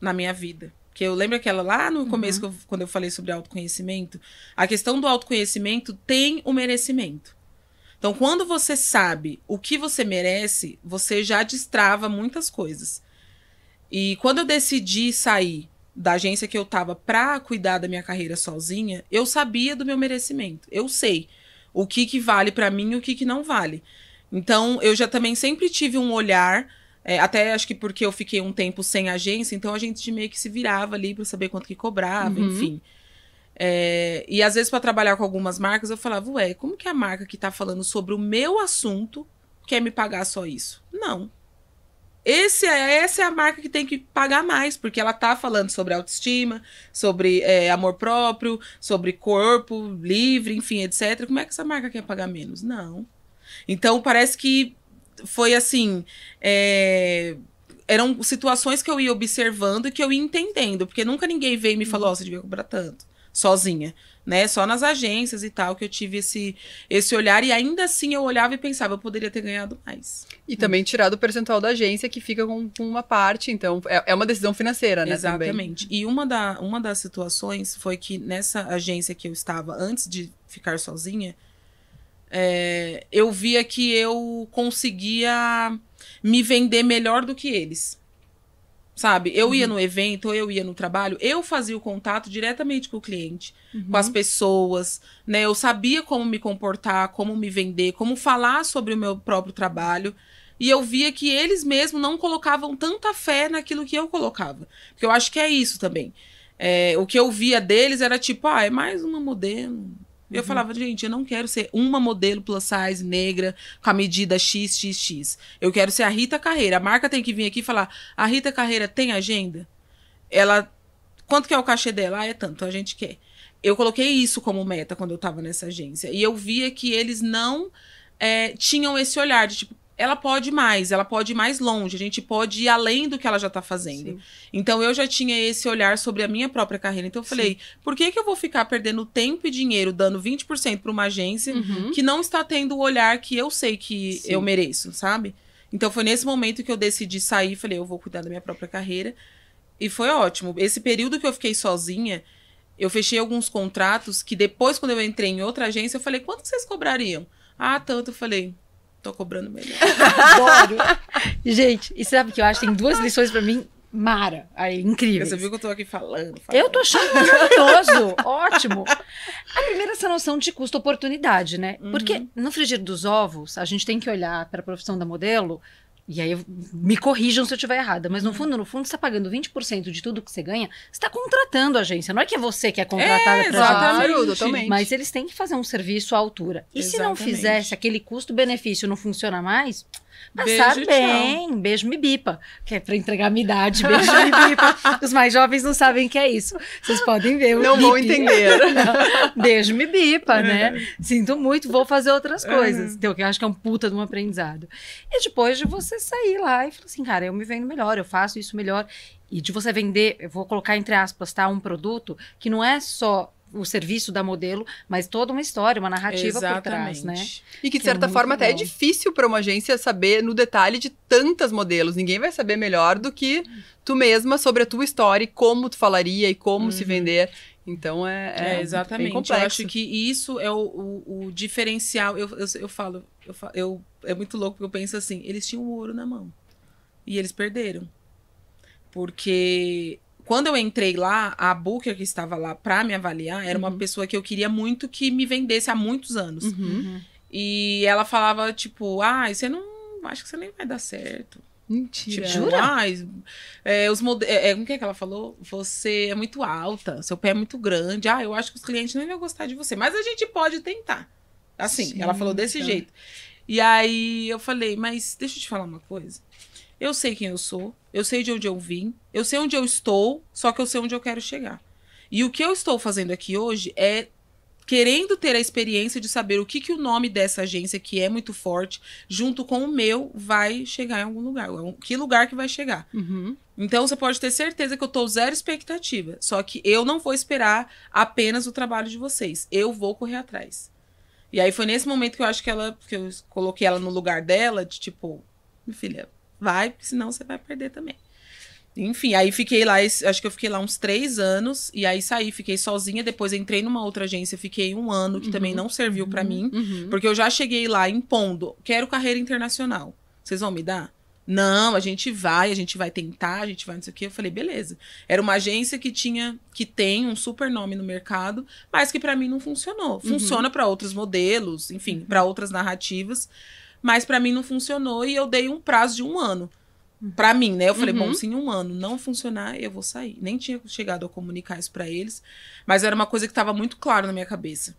na minha vida. Porque eu lembro aquela lá no começo, uhum. eu, quando eu falei sobre autoconhecimento, a questão do autoconhecimento tem o merecimento. Então, quando você sabe o que você merece, você já destrava muitas coisas. E quando eu decidi sair da agência que eu tava pra cuidar da minha carreira sozinha, eu sabia do meu merecimento. Eu sei o que que vale para mim e o que que não vale. Então, eu já também sempre tive um olhar, é, até acho que porque eu fiquei um tempo sem agência, então a gente meio que se virava ali para saber quanto que cobrava, uhum. enfim. É, e às vezes para trabalhar com algumas marcas, eu falava, ué, como que a marca que tá falando sobre o meu assunto quer me pagar só isso? Não, esse, é, essa é a marca que tem que pagar mais, porque ela tá falando sobre autoestima, sobre é, amor próprio, sobre corpo livre, enfim, etc. Como é que essa marca quer pagar menos? Não. Então parece que foi assim. É, eram situações que eu ia observando e que eu ia entendendo, porque nunca ninguém veio e me falou: oh, você devia cobrar tanto sozinha, né? Só nas agências e tal que eu tive esse, esse olhar e ainda assim eu olhava e pensava, eu poderia ter ganhado mais. E também tirar do percentual da agência que fica com, com uma parte, então é, é, uma decisão financeira, né? Exatamente. Também. E uma, da, uma das situações foi que nessa agência que eu estava antes de ficar sozinha, é, eu via que eu conseguia me vender melhor do que eles. Sabe? Eu uhum. ia no evento, eu ia no trabalho, eu fazia o contato diretamente com o cliente, uhum. com as uhum. pessoas, né? Eu sabia como me comportar, como me vender, como falar sobre o meu próprio trabalho. E eu via que eles mesmos não colocavam tanta fé naquilo que eu colocava. Porque eu acho que é isso também. É, o que eu via deles era tipo, ah, é mais uma modelo, Uhum. Eu falava, gente, eu não quero ser uma modelo plus size negra com a medida XXX. Eu quero ser a Rita Carreira. A marca tem que vir aqui e falar: a Rita Carreira tem agenda? Ela. Quanto que é o cachê dela? Ah, é tanto, a gente quer. Eu coloquei isso como meta quando eu tava nessa agência. E eu via que eles não é, tinham esse olhar de tipo, ela pode mais, ela pode ir mais longe, a gente pode ir além do que ela já está fazendo. Sim. Então eu já tinha esse olhar sobre a minha própria carreira. Então eu falei, Sim. por que, que eu vou ficar perdendo tempo e dinheiro dando 20% para uma agência uhum. que não está tendo o olhar que eu sei que Sim. eu mereço, sabe? Então foi nesse momento que eu decidi sair, falei, eu vou cuidar da minha própria carreira. E foi ótimo. Esse período que eu fiquei sozinha, eu fechei alguns contratos que depois, quando eu entrei em outra agência, eu falei, quanto vocês cobrariam? Ah, tanto. Eu falei, tô cobrando melhor. Adoro. Gente, e sabe que eu acho tem duas lições para mim Mara, aí, incrível. Você viu que eu tô aqui falando? falando. Eu tô achando maravilhoso, ótimo. A primeira é essa noção de custo-oportunidade, né? Uhum. Porque no frigir dos ovos, a gente tem que olhar para a profissão da modelo e aí me corrijam se eu estiver errada, mas no fundo, no fundo, você está pagando 20% de tudo que você ganha, você está contratando a agência. Não é que é você que é contratada é, para totalmente. Mas eles têm que fazer um serviço à altura. E exatamente. se não fizesse aquele custo-benefício não funciona mais, Passar beijo, bem, tchau. beijo me bipa, que é para entregar a minha idade, beijo me bipa. Os mais jovens não sabem o que é isso. Vocês podem ver. não bip. vão entender. Não. Beijo me bipa, é. né? Sinto muito, vou fazer outras coisas. É. Então, que eu acho que é um puta de um aprendizado. E depois de você sair lá e falar assim, cara, eu me vendo melhor, eu faço isso melhor. E de você vender, eu vou colocar entre aspas, tá? Um produto que não é só o serviço da modelo, mas toda uma história, uma narrativa Exatamente. por trás, né? E que, de é certa é forma, até é difícil para uma agência saber no detalhe de tantas modelos. Ninguém vai saber melhor do que tu mesma sobre a tua história e como tu falaria e como uhum. se vender. Então é, é, é exatamente. complexo. Eu acho que isso é o, o, o diferencial. Eu, eu, eu falo, eu, eu, é muito louco porque eu penso assim. Eles tinham ouro na mão e eles perderam porque quando eu entrei lá, a Booker que estava lá para me avaliar era uhum. uma pessoa que eu queria muito que me vendesse há muitos anos. Uhum. uhum. E ela falava, tipo, ah, você não. Acho que você nem vai dar certo. Mentira. Tipo, Jura? Ah, é, os mode... É, é, como que é que ela falou? Você é muito alta, seu pé é muito grande. Ah, eu acho que os clientes nem vão gostar de você. Mas a gente pode tentar. Assim, Sim, ela falou desse então. jeito. E aí eu falei, mas deixa eu te falar uma coisa. Eu sei quem eu sou, eu sei de onde eu vim, eu sei onde eu estou, só que eu sei onde eu quero chegar. E o que eu estou fazendo aqui hoje é querendo ter a experiência de saber o que, que o nome dessa agência, que é muito forte, junto com o meu, vai chegar em algum lugar. Que lugar que vai chegar. Uhum. Então você pode ter certeza que eu estou zero expectativa. Só que eu não vou esperar apenas o trabalho de vocês. Eu vou correr atrás. E aí foi nesse momento que eu acho que ela. que eu coloquei ela no lugar dela, de tipo, minha filha, Vai, senão você vai perder também. Enfim, aí fiquei lá, acho que eu fiquei lá uns três anos, e aí saí, fiquei sozinha. Depois entrei numa outra agência, fiquei um ano, que uhum. também não serviu para uhum. mim, uhum. porque eu já cheguei lá impondo: quero carreira internacional, vocês vão me dar? Não, a gente vai, a gente vai tentar, a gente vai não sei o quê. Eu falei, beleza. Era uma agência que tinha, que tem um super nome no mercado, mas que para mim não funcionou. Uhum. Funciona para outros modelos, enfim, para outras narrativas mas para mim não funcionou e eu dei um prazo de um ano. para mim, né? Eu falei, uhum. bom, se em um ano não funcionar, eu vou sair. Nem tinha chegado a comunicar isso para eles, mas era uma coisa que estava muito claro na minha cabeça.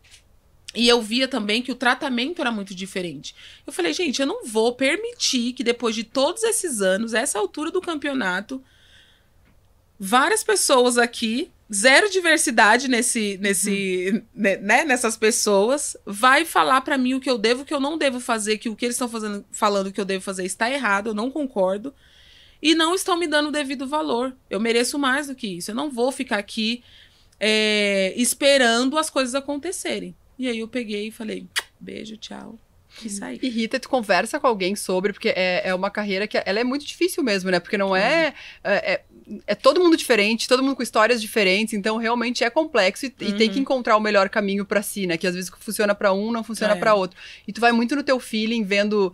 E eu via também que o tratamento era muito diferente. Eu falei, gente, eu não vou permitir que depois de todos esses anos, essa altura do campeonato, várias pessoas aqui zero diversidade nesse, uhum. nesse, uhum. né, nessas pessoas, vai falar para mim o que eu devo, o que eu não devo fazer, que o que eles estão falando que eu devo fazer está errado, eu não concordo. E não estão me dando o devido valor. Eu mereço mais do que isso. Eu não vou ficar aqui é, esperando as coisas acontecerem. E aí eu peguei e falei: beijo, tchau. É isso aí. E Rita, tu conversa com alguém sobre, porque é, é uma carreira que ela é muito difícil mesmo, né? Porque não é, é, é é todo mundo diferente, todo mundo com histórias diferentes, então realmente é complexo e, uhum. e tem que uhum. encontrar o melhor caminho para si, né? Que às vezes funciona para um, não funciona é. para outro. E tu vai muito no teu feeling, vendo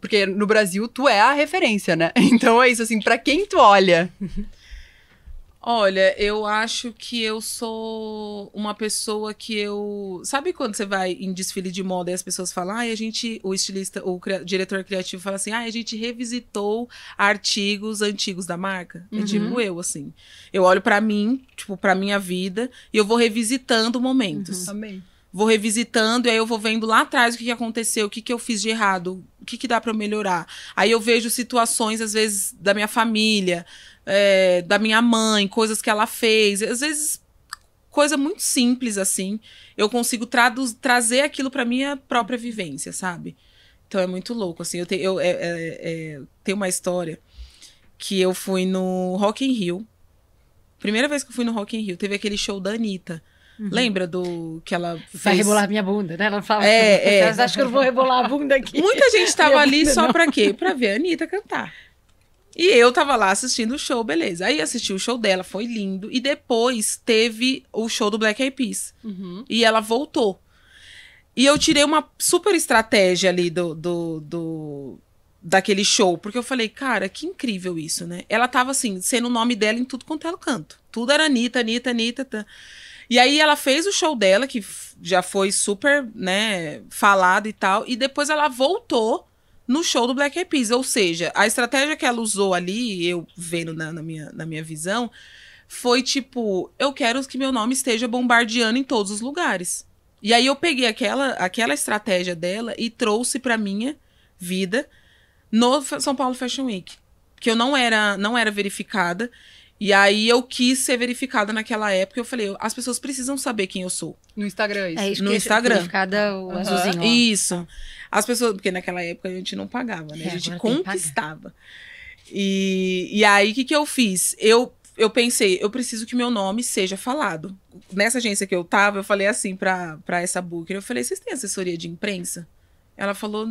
porque no Brasil tu é a referência, né? Então é isso assim, para quem tu olha. Olha, eu acho que eu sou uma pessoa que eu. Sabe quando você vai em desfile de moda e as pessoas falam, ah, a gente. O estilista, o cri... diretor criativo fala assim, ah, a gente revisitou artigos antigos da marca? Uhum. É tipo eu, assim. Eu olho para mim, tipo, pra minha vida, e eu vou revisitando momentos. Uhum. Vou revisitando e aí eu vou vendo lá atrás o que, que aconteceu, o que, que eu fiz de errado, o que, que dá para melhorar. Aí eu vejo situações, às vezes, da minha família é, da minha mãe, coisas que ela fez. Às vezes, coisa muito simples assim, eu consigo trazer aquilo para minha própria vivência, sabe? Então é muito louco, assim. Eu, eu é, é, é tenho uma história que eu fui no Rock in Rio. Primeira vez que eu fui no Rock in Rio, teve aquele show da Anitta. Uhum. Lembra do que ela fez? Vai rebolar minha bunda, né? Ela fala. É, assim, é. Acho que eu vou rebolar a bunda aqui. Muita gente tava minha ali só não. pra quê? Pra ver a Anitta cantar. E eu tava lá assistindo o show, beleza. Aí assisti o show dela, foi lindo. E depois teve o show do Black Eyed Peas. Uhum. E ela voltou. E eu tirei uma super estratégia ali do, do, do, daquele show, porque eu falei, cara, que incrível isso, né? Ela tava assim, sendo o nome dela em tudo quanto ela canto. Tudo era Anitta, Anitta, Anitta. E aí ela fez o show dela, que já foi super, né, falado e tal, e depois ela voltou no show do Black Eyed Peas. Ou seja, a estratégia que ela usou ali, eu vendo na, na minha, na minha visão, foi tipo: eu quero que meu nome esteja bombardeando em todos os lugares. E aí eu peguei aquela, aquela estratégia dela e trouxe pra minha vida no São Paulo Fashion Week. Que eu não era, não era verificada. E aí eu quis ser verificada naquela época. Eu falei, as pessoas precisam saber quem eu sou. No Instagram, é isso. É isso no Instagram. Verificada o uhum. azulzinho. Ó. Isso. As pessoas, porque naquela época a gente não pagava, né? É, a gente conquistava. E, e aí, o que, que eu fiz? Eu, eu pensei, eu preciso que meu nome seja falado. Nessa agência que eu tava, eu falei assim pra, pra essa booker, eu falei, vocês têm assessoria de imprensa? Ela falou,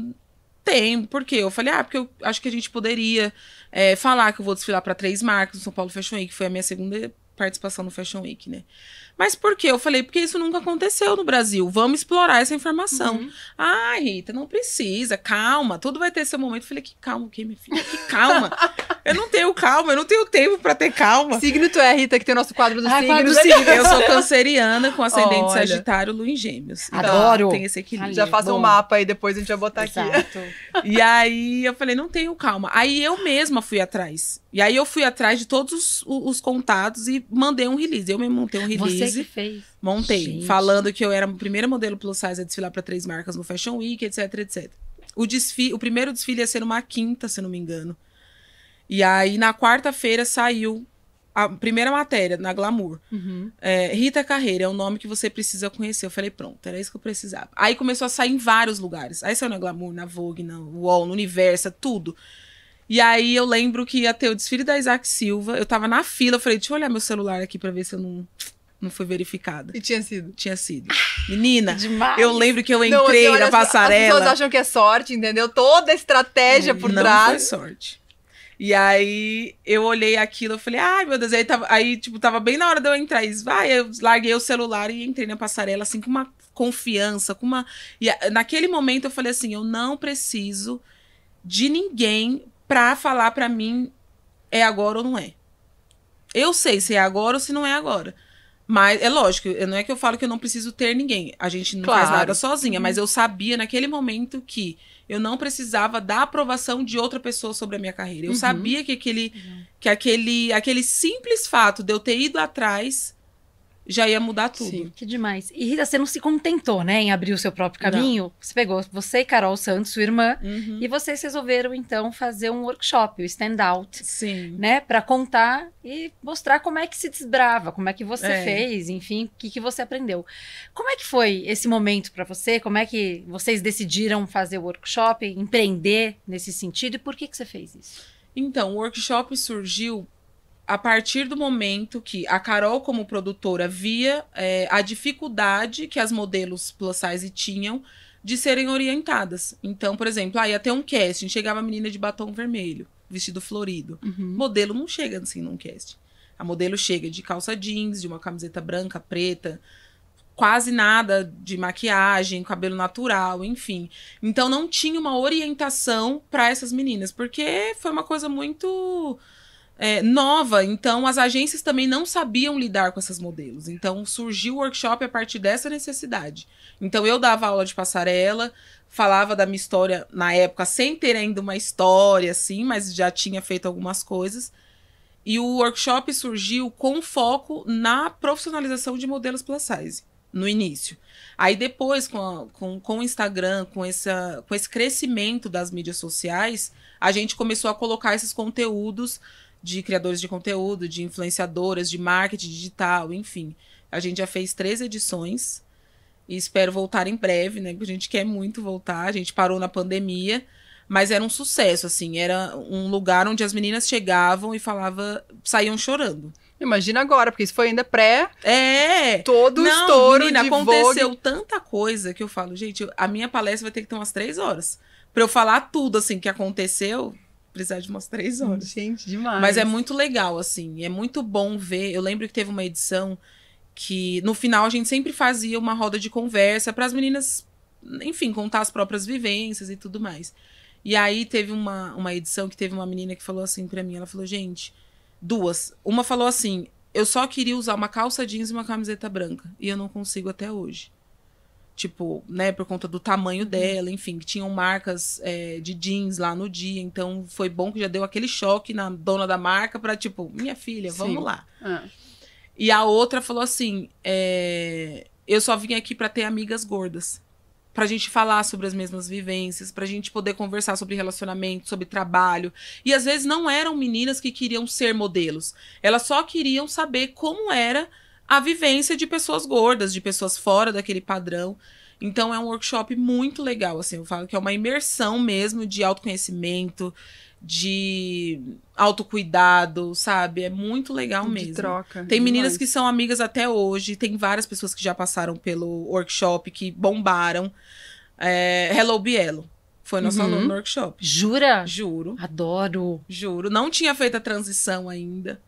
tem, por quê? Eu falei, ah, porque eu acho que a gente poderia é, falar que eu vou desfilar para três marcas no São Paulo Fashion Week, foi a minha segunda participação no Fashion Week, né? Mas por quê? Eu falei, porque isso nunca aconteceu no Brasil. Vamos explorar essa informação. Uhum. Ah, Rita, não precisa, calma, tudo vai ter seu momento. Eu falei, que calma o quê, minha filha? Que calma. eu não tenho calma, eu não tenho tempo para ter calma. Signo tu é, Rita, que tem o nosso quadro do ah, signo. Quadro do signo. Eu sou canceriana com ascendente Olha. sagitário, lua em gêmeos. Então, Adoro. tem esse equilíbrio. Já faz um mapa aí, depois a gente vai botar Exato. aqui. E aí eu falei, não tenho calma. Aí eu mesma fui atrás. E aí eu fui atrás de todos os, os contatos e mandei um release. Eu me montei um release. Você que Você Montei, Gente. falando que eu era o primeiro modelo plus size a desfilar para três marcas no Fashion Week, etc, etc. O, desfi o primeiro desfile ia ser uma quinta, se não me engano. E aí, na quarta-feira, saiu a primeira matéria na Glamour. Uhum. É, Rita Carreira é o nome que você precisa conhecer. Eu falei, pronto, era isso que eu precisava. Aí começou a sair em vários lugares. Aí saiu na Glamour, na Vogue, na UOL, no Universo tudo. E aí eu lembro que ia ter o desfile da Isaac Silva. Eu tava na fila, eu falei, deixa eu olhar meu celular aqui pra ver se eu não não foi verificada. E tinha sido? Tinha sido. Menina, Demais. eu lembro que eu assim, entrei não, na passarela. As pessoas acham que é sorte, entendeu? Toda a estratégia por não trás. Não foi sorte. E aí eu olhei aquilo, eu falei, ai meu Deus, aí, tava, aí tipo, tava bem na hora de eu entrar. Isso vai, eu larguei o celular e entrei na passarela, assim, com uma confiança, com uma. E naquele momento eu falei assim, eu não preciso de ninguém pra falar pra mim é agora ou não é. Eu sei se é agora ou se não é agora. Mas é lógico, não é que eu falo que eu não preciso ter ninguém. A gente não claro. faz nada sozinha, mas uhum. eu sabia naquele momento que eu não precisava da aprovação de outra pessoa sobre a minha carreira. Eu uhum. sabia que aquele, uhum. que aquele, aquele simples fato de eu ter ido atrás já ia mudar tudo. Sim. Que demais. E Rita, você não se contentou, né, em abrir o seu próprio caminho? Não. Você pegou você e Carol Santos, sua irmã, uhum. e vocês resolveram então fazer um workshop, o stand out, Sim. né, para contar e mostrar como é que se desbrava, como é que você é. fez, enfim, o que, que você aprendeu. Como é que foi esse momento para você? Como é que vocês decidiram fazer o workshop, empreender nesse sentido e por que que você fez isso? Então, o workshop surgiu a partir do momento que a Carol, como produtora, via é, a dificuldade que as modelos plus size tinham de serem orientadas. Então, por exemplo, ah, ia ter um casting, chegava a menina de batom vermelho, vestido florido. Uhum. Modelo não chega assim num casting. A modelo chega de calça jeans, de uma camiseta branca, preta, quase nada de maquiagem, cabelo natural, enfim. Então não tinha uma orientação para essas meninas, porque foi uma coisa muito é, nova, então as agências também não sabiam lidar com esses modelos. Então surgiu o workshop a partir dessa necessidade. Então eu dava aula de passarela, falava da minha história na época, sem ter ainda uma história assim, mas já tinha feito algumas coisas. E o workshop surgiu com foco na profissionalização de modelos plus size no início. Aí depois, com, a, com, com o Instagram, com, essa, com esse crescimento das mídias sociais, a gente começou a colocar esses conteúdos de criadores de conteúdo, de influenciadoras, de marketing digital, enfim. A gente já fez três edições e espero voltar em breve, né? Porque a gente quer muito voltar. A gente parou na pandemia, mas era um sucesso, assim. Era um lugar onde as meninas chegavam e falavam, saíam chorando. Imagina agora, porque isso foi ainda pré. É. Todo Não, estouro menina, de aconteceu Vogue. tanta coisa que eu falo, gente, a minha palestra vai ter que ter umas três horas para eu falar tudo assim que aconteceu precisar de umas três horas. Gente, demais. Mas é muito legal, assim. É muito bom ver. Eu lembro que teve uma edição que no final a gente sempre fazia uma roda de conversa para as meninas, enfim, contar as próprias vivências e tudo mais. E aí teve uma, uma edição que teve uma menina que falou assim para mim, ela falou: "Gente, duas. Uma falou assim: "Eu só queria usar uma calça jeans e uma camiseta branca, e eu não consigo até hoje" tipo, né, por conta do tamanho uhum. dela, enfim, que tinham marcas é, de jeans lá no dia, então foi bom que já deu aquele choque na dona da marca para tipo, minha filha, vamos Sim. lá. Ah. E a outra falou assim, é, eu só vim aqui para ter amigas gordas, para a gente falar sobre as mesmas vivências, para a gente poder conversar sobre relacionamento, sobre trabalho. E às vezes não eram meninas que queriam ser modelos, elas só queriam saber como era a vivência de pessoas gordas, de pessoas fora daquele padrão. Então é um workshop muito legal, assim, eu falo que é uma imersão mesmo de autoconhecimento, de autocuidado, sabe? É muito legal de mesmo. troca. Tem meninas demais. que são amigas até hoje, tem várias pessoas que já passaram pelo workshop, que bombaram. É, Hello Bielo. Foi nosso uhum. aluno no workshop. Jura? Juro. Adoro. Juro. Não tinha feito a transição ainda.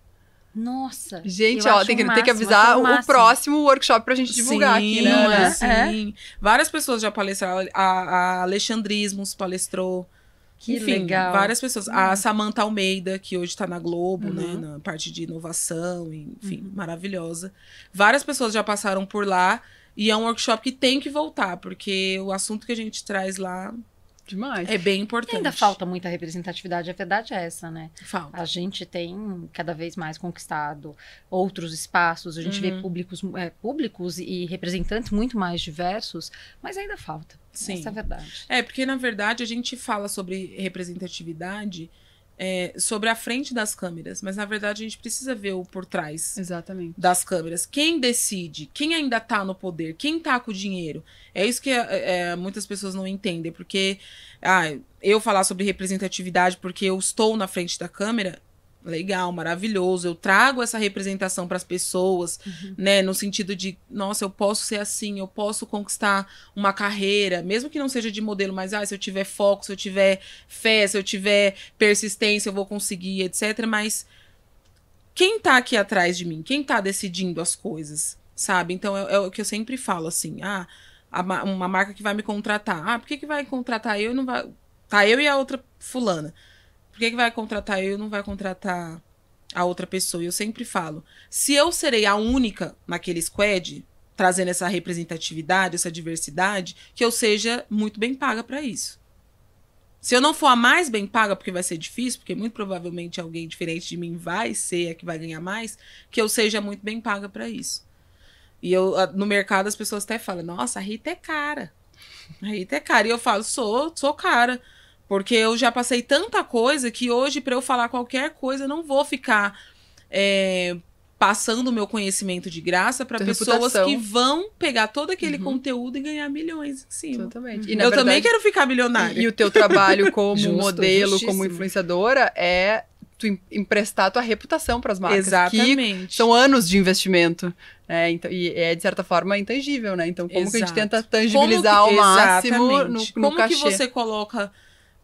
Nossa. Gente, ó, tem que, máximo, tem que avisar o, o, próximo workshop pra gente divulgar sim, aqui, né? É? Sim. É. Várias pessoas já palestraram. A, a Alexandrismos palestrou. Que Enfim, legal. várias pessoas. A hum. Samanta Almeida, que hoje está na Globo, né, uhum. né? Na parte de inovação, enfim, uhum. maravilhosa. Várias pessoas já passaram por lá. E é um workshop que tem que voltar, porque o assunto que a gente traz lá Demais. É bem importante. Ainda falta muita representatividade, a verdade é essa, né? Falta. A gente tem cada vez mais conquistado outros espaços, a gente uhum. vê públicos, é, públicos e representantes muito mais diversos, mas ainda falta. Sim. Essa é a verdade. É, porque na verdade a gente fala sobre representatividade é, sobre a frente das câmeras, mas na verdade a gente precisa ver o por trás Exatamente. das câmeras. Quem decide? Quem ainda está no poder? Quem está com o dinheiro? É isso que é, é, muitas pessoas não entendem, porque ah, eu falar sobre representatividade porque eu estou na frente da câmera legal, maravilhoso. Eu trago essa representação para as pessoas, uhum. né, no sentido de, nossa, eu posso ser assim, eu posso conquistar uma carreira, mesmo que não seja de modelo, mas ah, se eu tiver foco, se eu tiver fé, se eu tiver persistência, eu vou conseguir, etc, mas quem tá aqui atrás de mim? Quem tá decidindo as coisas? Sabe? Então é, é o que eu sempre falo assim, ah, uma marca que vai me contratar. Ah, por que, que vai contratar eu e não vai. Tá eu e a outra fulana que, que vai contratar eu e não vai contratar a outra pessoa? Eu sempre falo, se eu serei a única naquele squad, trazendo essa representatividade, essa diversidade, que eu seja muito bem paga para isso. Se eu não for a mais bem paga, porque vai ser difícil, porque muito provavelmente alguém diferente de mim vai ser a que vai ganhar mais, que eu seja muito bem paga para isso. E eu, no mercado, as pessoas até falam, nossa, a Rita é cara. A Rita é cara. E eu falo, sou, sou cara. Porque eu já passei tanta coisa que hoje, para eu falar qualquer coisa, eu não vou ficar é, passando o meu conhecimento de graça para pessoas reputação. que vão pegar todo aquele uhum. conteúdo e ganhar milhões em cima. E, eu verdade, também quero ficar milionária. E, o teu trabalho como Justo, modelo, justíssimo. como influenciadora, é tu emprestar tua reputação para as marcas. Exatamente. são anos de investimento. Né? Então, e é, de certa forma, intangível, né? Então, como Exato. que a gente tenta tangibilizar que, ao máximo no, no como cachê? Como que você coloca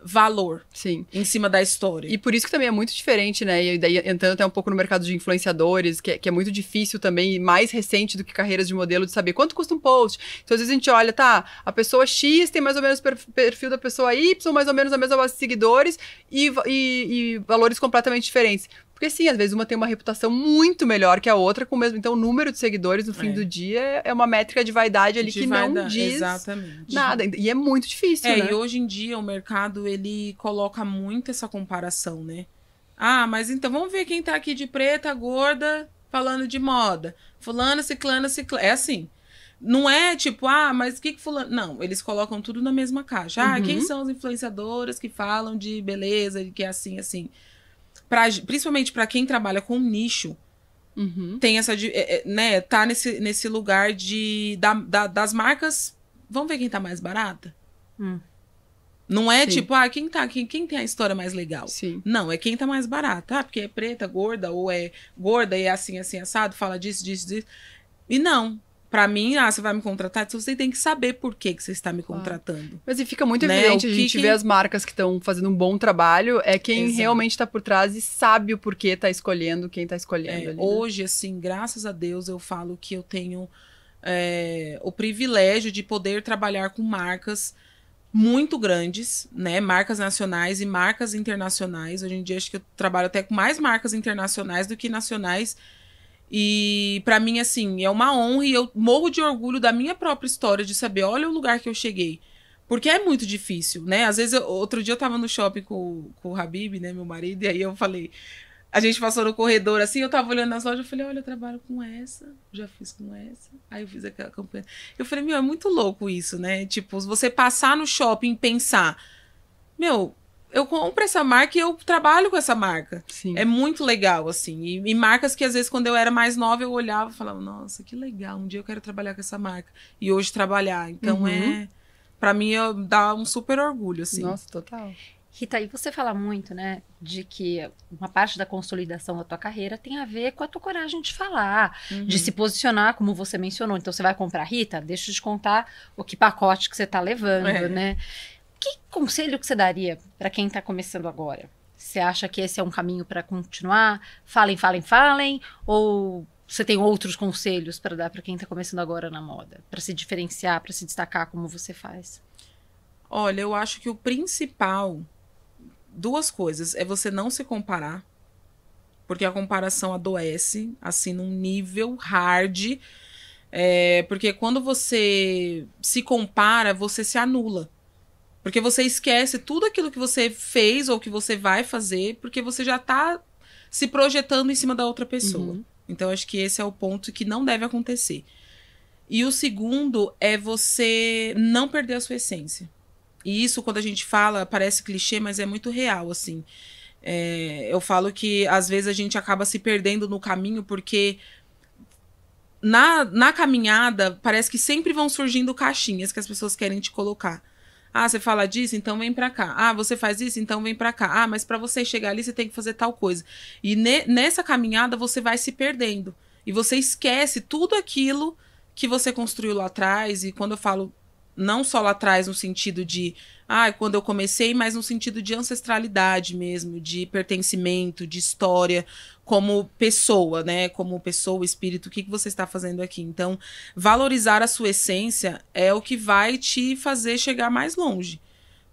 valor Sim. em cima da história. E por isso que também é muito diferente, né? E daí entrando até um pouco no mercado de influenciadores, que é, que é muito difícil também, mais recente do que carreiras de modelo, de saber quanto custa um post. Então, às vezes a gente olha, tá, a pessoa X tem mais ou menos o perfil da pessoa Y, mais ou menos a mesma base de seguidores e, e, e valores completamente diferentes. Porque sim, às vezes uma tem uma reputação muito melhor que a outra, com o mesmo. Então, o número de seguidores no fim é. do dia é uma métrica de vaidade ali de que vaidade, não diz exatamente. nada. E é muito difícil. É, né? e hoje em dia o mercado ele coloca muito essa comparação, né? Ah, mas então vamos ver quem tá aqui de preta, gorda, falando de moda. Fulana, ciclana, ciclano. É assim. Não é tipo, ah, mas o que, que fulano. Não, eles colocam tudo na mesma caixa. Ah, uhum. quem são as influenciadoras que falam de beleza, que é assim, assim pra, principalmente para quem trabalha com nicho, uhum. tem essa. É, é, né, tá nesse, nesse lugar de, da, da, das marcas. Vamos ver quem tá mais barata? Hum. Não é Sim. tipo, ah, quem tá, quem, quem tem a história mais legal? Sim. Não, é quem tá mais barata Ah, porque é preta, gorda, ou é gorda e é assim, assim, assado, fala disso, disso, disso. E não para mim, ah, você vai me contratar, então você tem que saber por que, que você está me contratando. Mas e fica muito né? evidente, a gente que... vê as marcas que estão fazendo um bom trabalho, é quem Exato. realmente está por trás e sabe o porquê está escolhendo quem está escolhendo. É, ali, né? hoje, né? assim, graças a Deus, eu falo que eu tenho é, o privilégio de poder trabalhar com marcas muito grandes, né? Marcas nacionais e marcas internacionais. Hoje em dia, acho que eu trabalho até com mais marcas internacionais do que nacionais e para mim, assim, é uma honra e eu morro de orgulho da minha própria história de saber, olha o lugar que eu cheguei. Porque é muito difícil, né? Às vezes, eu, outro dia eu tava no shopping com, com o Habib, né, meu marido, e aí eu falei. A gente passou no corredor assim, eu tava olhando nas lojas, eu falei, olha, eu trabalho com essa, já fiz com essa. Aí eu fiz aquela campanha. Eu falei, meu, é muito louco isso, né? Tipo, você passar no shopping e pensar, meu, eu compro essa marca e eu trabalho com essa marca. Sim. É muito legal, assim. E, e, marcas que às vezes, quando eu era mais nova, eu olhava e falava, nossa, que legal, um dia eu quero trabalhar com essa marca. E hoje trabalhar. Então uhum. é. para mim dá um super orgulho, assim. Nossa, total. Rita, e você fala muito, né, de que uma parte da consolidação da tua carreira tem a ver com a tua coragem de falar, uhum. de se posicionar, como você mencionou. Então, você vai comprar, Rita, deixa eu te contar o que pacote que você está levando, é. né? Que conselho que você daria para quem está começando agora? Você acha que esse é um caminho para continuar? Falem, falem, falem? Ou você tem outros conselhos para dar para quem está começando agora na moda? Para se diferenciar, para se destacar como você faz? Olha, eu acho que o principal, duas coisas, é você não se comparar, porque a comparação adoece, assim, num nível hard, é, porque quando você se compara, você se anula. Porque você esquece tudo aquilo que você fez ou que você vai fazer, porque você já está se projetando em cima da outra pessoa. Uhum. Então, acho que esse é o ponto que não deve acontecer. E o segundo é você não perder a sua essência. E isso, quando a gente fala, parece clichê, mas é muito real, assim. É, eu falo que às vezes a gente acaba se perdendo no caminho porque na, na caminhada parece que sempre vão surgindo caixinhas que as pessoas querem te colocar. Ah, você fala disso, então vem para cá. Ah, você faz isso, então vem para cá. Ah, mas para você chegar ali você tem que fazer tal coisa. E ne nessa caminhada você vai se perdendo e você esquece tudo aquilo que você construiu lá atrás. E quando eu falo não só lá atrás no sentido de ah, quando eu comecei, mas no sentido de ancestralidade mesmo, de pertencimento, de história, como pessoa, né? Como pessoa, espírito, o que, que você está fazendo aqui? Então, valorizar a sua essência é o que vai te fazer chegar mais longe.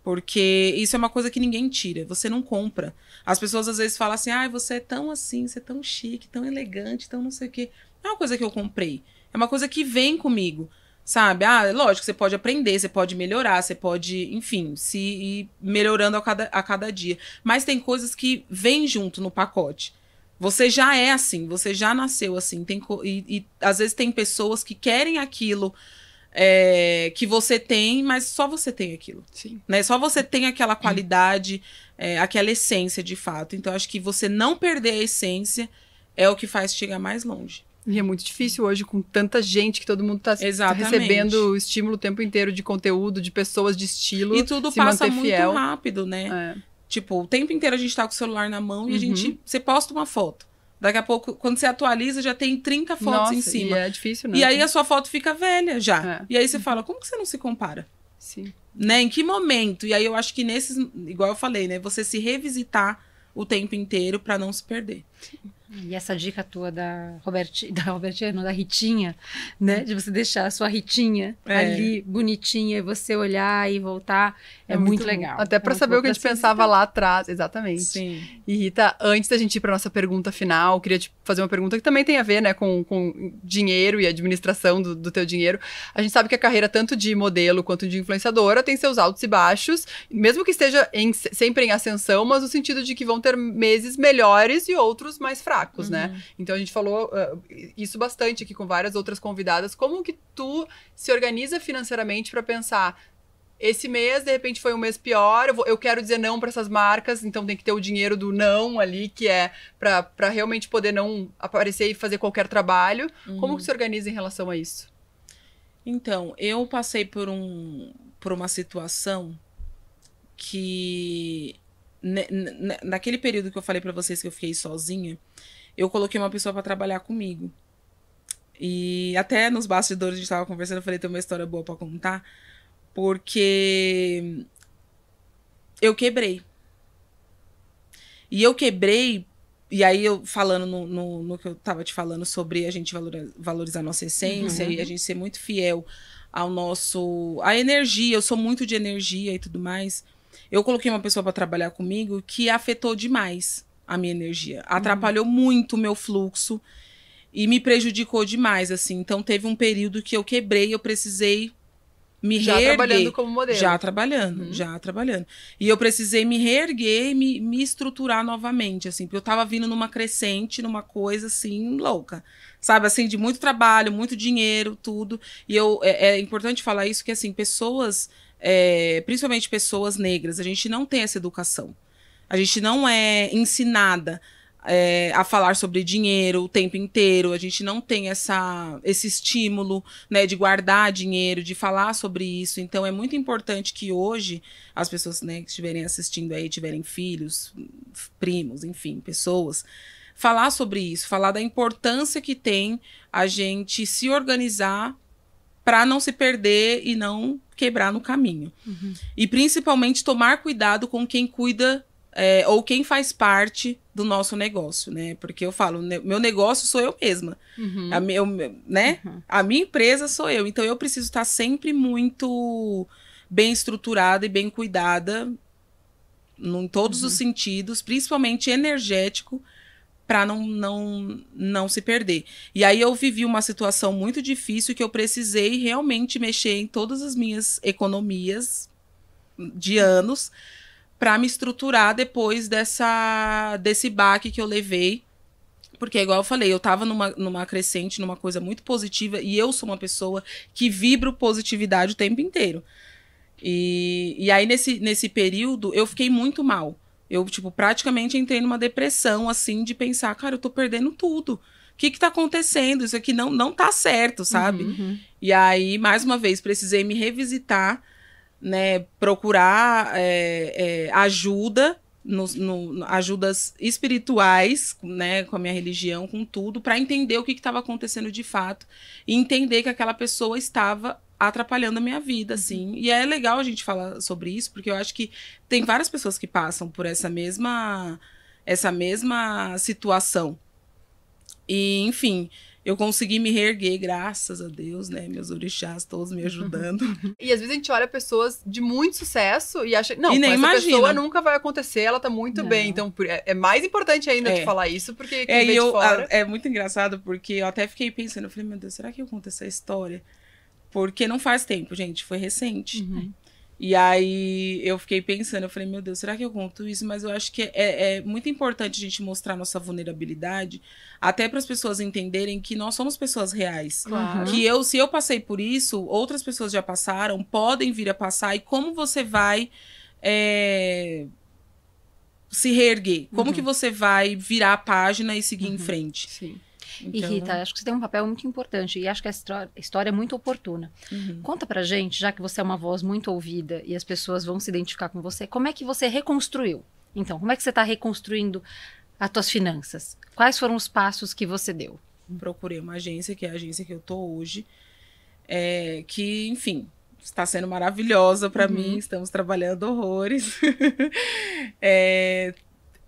Porque isso é uma coisa que ninguém tira, você não compra. As pessoas às vezes falam assim: ah, você é tão assim, você é tão chique, tão elegante, tão não sei o quê. Não é uma coisa que eu comprei, é uma coisa que vem comigo. Sabe? Ah, lógico, você pode aprender, você pode melhorar, você pode, enfim, se ir melhorando a cada, a cada dia. Mas tem coisas que vêm junto no pacote. Você já é assim, você já nasceu assim. Tem e, e às vezes tem pessoas que querem aquilo é, que você tem, mas só você tem aquilo. Sim. Né? Só você tem aquela qualidade, é, aquela essência de fato. Então, acho que você não perder a essência é o que faz chegar mais longe. E é muito difícil hoje com tanta gente que todo mundo está recebendo estímulo o tempo inteiro de conteúdo, de pessoas, de estilo. E tudo passa muito fiel. rápido, né? É. Tipo, o tempo inteiro a gente está com o celular na mão e uhum. a gente. Uhum. Você posta uma foto. Daqui a pouco, quando você atualiza, já tem 30 fotos Nossa, em cima. E é difícil, né? E aí a sua foto fica velha já. É. E aí você fala, como que você não se compara? Sim. Né? Em que momento? E aí eu acho que nesses. Igual eu falei, né? Você se revisitar o tempo inteiro para não se perder. E essa dica tua da, Roberti, da Robertina, da Ritinha, né? De você deixar a sua Ritinha é. ali bonitinha e você olhar e voltar, é, é muito, muito, legal. Até para é saber o que a gente pensava lá atrás, exatamente. Sim. E Rita, antes da gente ir para nossa pergunta final, queria te fazer uma pergunta que também tem a ver, né, com, com dinheiro e administração do, do teu dinheiro. A gente sabe que a carreira tanto de modelo quanto de influenciadora tem seus altos e baixos, mesmo que esteja em, sempre em ascensão, mas no sentido de que vão ter meses melhores e outros mais fracos fracos, né? uhum. né? Então a gente falou uh, isso bastante aqui com várias outras convidadas. Como que tu se organiza financeiramente para pensar esse mês de repente foi um mês pior, eu, vou, eu quero dizer não para essas marcas, então tem que ter o dinheiro do não ali, que é para realmente poder não aparecer e fazer qualquer trabalho. Uhum. Como que uhum. se organiza em relação a isso? Então, eu passei por um por uma situação que naquele período que eu falei para vocês que eu fiquei sozinha, eu coloquei uma pessoa para trabalhar comigo. E até nos bastidores a gente tava conversando, eu falei, tem uma história boa para contar, porque eu quebrei. E eu quebrei, e aí eu falando no, no, no que eu tava te falando sobre a gente valorizar a nossa essência uhum. e a gente ser muito fiel ao nosso. a energia, eu sou muito de energia e tudo mais eu coloquei uma pessoa para trabalhar comigo que afetou demais a minha energia, uhum. atrapalhou uhum. muito o meu fluxo e me prejudicou demais, assim. Então teve um período que eu quebrei, eu precisei me já reerguer. Já trabalhando como modelo. Já trabalhando, uhum. já trabalhando. E eu precisei me reerguer e me, me estruturar novamente, assim, porque eu tava vindo numa crescente, numa coisa assim, louca. Sabe, assim, de muito trabalho, muito dinheiro, tudo. E eu é, é importante falar isso, que assim, pessoas é, principalmente pessoas negras, a gente não tem essa educação. A gente não é ensinada é, a falar sobre dinheiro o tempo inteiro, a gente não tem essa, esse estímulo né, de guardar dinheiro, de falar sobre isso. Então é muito importante que hoje as pessoas né, que estiverem assistindo aí, tiverem filhos, primos, enfim, pessoas, falar sobre isso, falar da importância que tem a gente se organizar para não se perder e não quebrar no caminho. Uhum. E principalmente tomar cuidado com quem cuida é, ou quem faz parte do nosso negócio, né? Porque eu falo, meu negócio sou eu mesma, uhum. a, meu, né? Uhum. A minha empresa sou eu, então eu preciso estar sempre muito bem estruturada e bem cuidada em todos os uhum. sentidos, principalmente energético para não, não, não se perder. E aí eu vivi uma situação muito difícil que eu precisei realmente mexer em todas as minhas economias de anos para me estruturar depois dessa desse baque que eu levei. Porque, igual eu falei, eu tava numa, numa crescente, numa coisa muito positiva, e eu sou uma pessoa que vibro positividade o tempo inteiro. E, e aí, nesse, nesse período, eu fiquei muito mal. Eu, tipo, praticamente entrei numa depressão, assim, de pensar, cara, eu tô perdendo tudo. O que que tá acontecendo? Isso aqui não, não tá certo, uhum, sabe? Uhum. E aí, mais uma vez, precisei me revisitar, né? Procurar é, é, ajuda, no, no, ajudas espirituais, né? Com a minha religião, com tudo, para entender o que que tava acontecendo de fato. E entender que aquela pessoa estava atrapalhando a minha vida, uhum. assim. E é legal a gente falar sobre isso, porque eu acho que tem várias pessoas que passam por essa mesma essa mesma situação. E, enfim, eu consegui me reerguer, graças a Deus, né? Meus orixás todos me ajudando. e às vezes a gente olha pessoas de muito sucesso e acha, não, e nem essa imagina. pessoa nunca vai acontecer, ela tá muito não. bem. Então é, é, mais importante ainda é. te falar isso, porque é, quem é, vê eu, fora... a, é muito engraçado, porque eu até fiquei pensando, eu falei, meu Deus, será que eu conto essa história? Porque não faz tempo, gente, foi recente. Uhum. E aí eu fiquei pensando, eu falei, meu Deus, será que eu conto isso? Mas eu acho que é, é muito importante a gente mostrar nossa vulnerabilidade, até para as pessoas entenderem que nós somos pessoas reais. Claro. Que eu, se eu passei por isso, outras pessoas já passaram, podem vir a passar, e como você vai. É se reerguer? Como uhum. que você vai virar a página e seguir uhum. em frente? Sim. Então... E Rita, acho que você tem um papel muito importante e acho que a história é muito oportuna. Uhum. Conta pra gente, já que você é uma voz muito ouvida e as pessoas vão se identificar com você, como é que você reconstruiu? Então, como é que você está reconstruindo as suas finanças? Quais foram os passos que você deu? Procurei uma agência, que é a agência que eu tô hoje, é, que, enfim, está sendo maravilhosa para uhum. mim, estamos trabalhando horrores. é,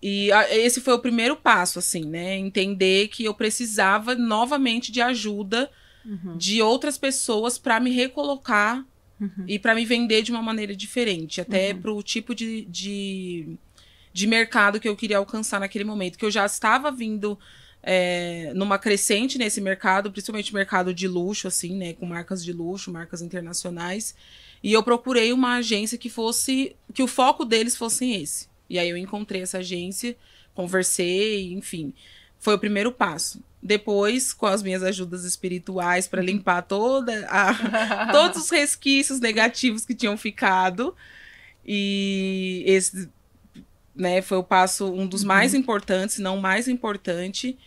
e a, esse foi o primeiro passo, assim, né? Entender que eu precisava novamente de ajuda uhum. de outras pessoas para me recolocar uhum. e para me vender de uma maneira diferente, até uhum. para o tipo de, de, de, mercado que eu queria alcançar naquele momento, que eu já estava vindo. É, numa crescente nesse mercado, principalmente mercado de luxo, assim, né? Com marcas de luxo, marcas internacionais. E eu procurei uma agência que fosse. que o foco deles fosse esse. E aí eu encontrei essa agência, conversei, enfim. Foi o primeiro passo. Depois, com as minhas ajudas espirituais para limpar toda a, todos os resquícios negativos que tinham ficado. E esse né, foi o passo, um dos uhum. mais importantes, se não o mais importante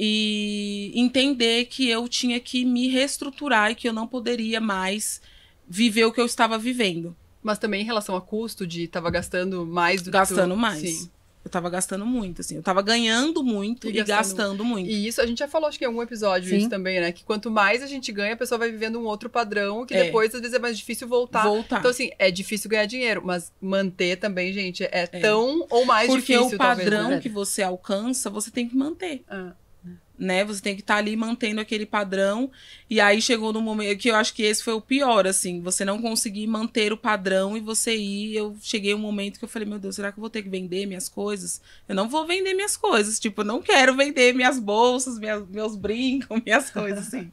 e entender que eu tinha que me reestruturar e que eu não poderia mais viver o que eu estava vivendo. Mas também em relação a custo de tava gastando mais do gastando que Gastando mais. Sim. Eu tava gastando muito, assim. Eu tava ganhando muito e, e gastando... gastando... muito. E isso a gente já falou, acho que em algum episódio Sim. isso também, né? Que quanto mais a gente ganha, a pessoa vai vivendo um outro padrão que é. depois, às vezes, é mais difícil voltar. Voltar. Então, assim, é difícil ganhar dinheiro, mas manter também, gente, é, é. tão ou mais Porque difícil. Porque o padrão talvez, né? que você alcança, você tem que manter. Ah né? Você tem que estar tá ali mantendo aquele padrão. E aí chegou no momento que eu acho que esse foi o pior, assim, você não conseguir manter o padrão e você ir. Eu cheguei um momento que eu falei, meu Deus, será que eu vou ter que vender minhas coisas? Eu não vou vender minhas coisas, tipo, eu não quero vender minhas bolsas, minhas, meus brincos, minhas coisas, assim.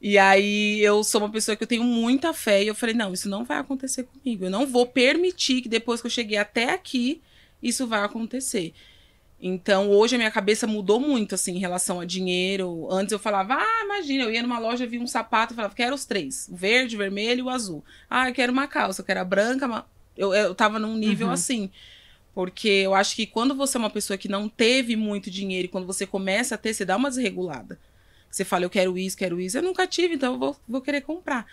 E aí eu sou uma pessoa que eu tenho muita fé e eu falei, não, isso não vai acontecer comigo. Eu não vou permitir que depois que eu cheguei até aqui, isso vai acontecer. Então, hoje a minha cabeça mudou muito, assim, em relação a dinheiro. Antes eu falava, ah, imagina, eu ia numa loja, vi um sapato, falava, quero os três: o verde, o vermelho e o azul. Ah, eu quero uma calça, eu quero a branca. Uma... Eu, eu tava num nível uhum. assim. Porque eu acho que quando você é uma pessoa que não teve muito dinheiro e quando você começa a ter, você dá uma desregulada. Você fala, eu quero isso, quero isso. Eu nunca tive, então eu vou, vou querer comprar.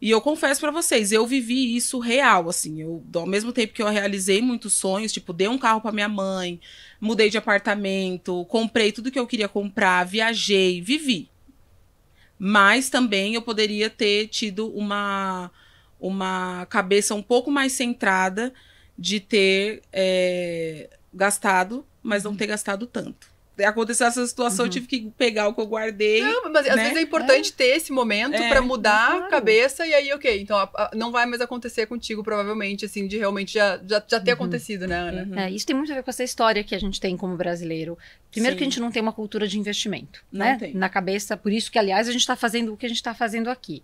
E eu confesso para vocês, eu vivi isso real, assim. Eu, ao mesmo tempo que eu realizei muitos sonhos, tipo, dei um carro para minha mãe, mudei de apartamento, comprei tudo que eu queria comprar, viajei, vivi. Mas também eu poderia ter tido uma, uma cabeça um pouco mais centrada de ter é, gastado, mas não uhum. ter gastado tanto aconteceu essa situação, uhum. eu tive que pegar o que eu guardei. Não, mas né? às vezes né? é importante é. ter esse momento é. para mudar claro. a cabeça e aí, ok, então a, a, não vai mais acontecer contigo, provavelmente, assim, de realmente já, já, já ter uhum. acontecido, né, Ana? Uhum. É, isso tem muito a ver com essa história que a gente tem como brasileiro. Primeiro Sim. que a gente não tem uma cultura de investimento, não né? Tem. Na cabeça, por isso que, aliás, a gente está fazendo o que a gente está fazendo aqui.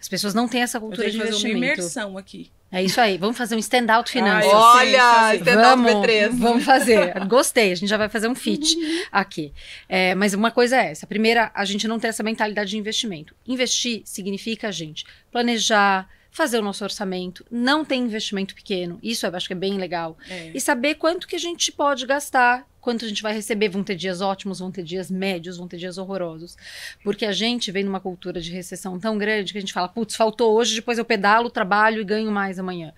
As pessoas não têm essa cultura de investimento. Uma imersão aqui. É isso aí. Vamos fazer um stand-out finanças. Olha, stand-out B3. Vamos fazer. Gostei. A gente já vai fazer um fit aqui. É, mas uma coisa é essa. Primeira, a gente não tem essa mentalidade de investimento. Investir significa, gente, planejar, fazer o nosso orçamento, não ter investimento pequeno. Isso eu acho que é bem legal. É. E saber quanto que a gente pode gastar quanto a gente vai receber. Vão ter dias ótimos, vão ter dias médios, vão ter dias horrorosos. Porque a gente vem numa cultura de recessão tão grande que a gente fala, putz, faltou hoje, depois eu pedalo, trabalho e ganho mais amanhã.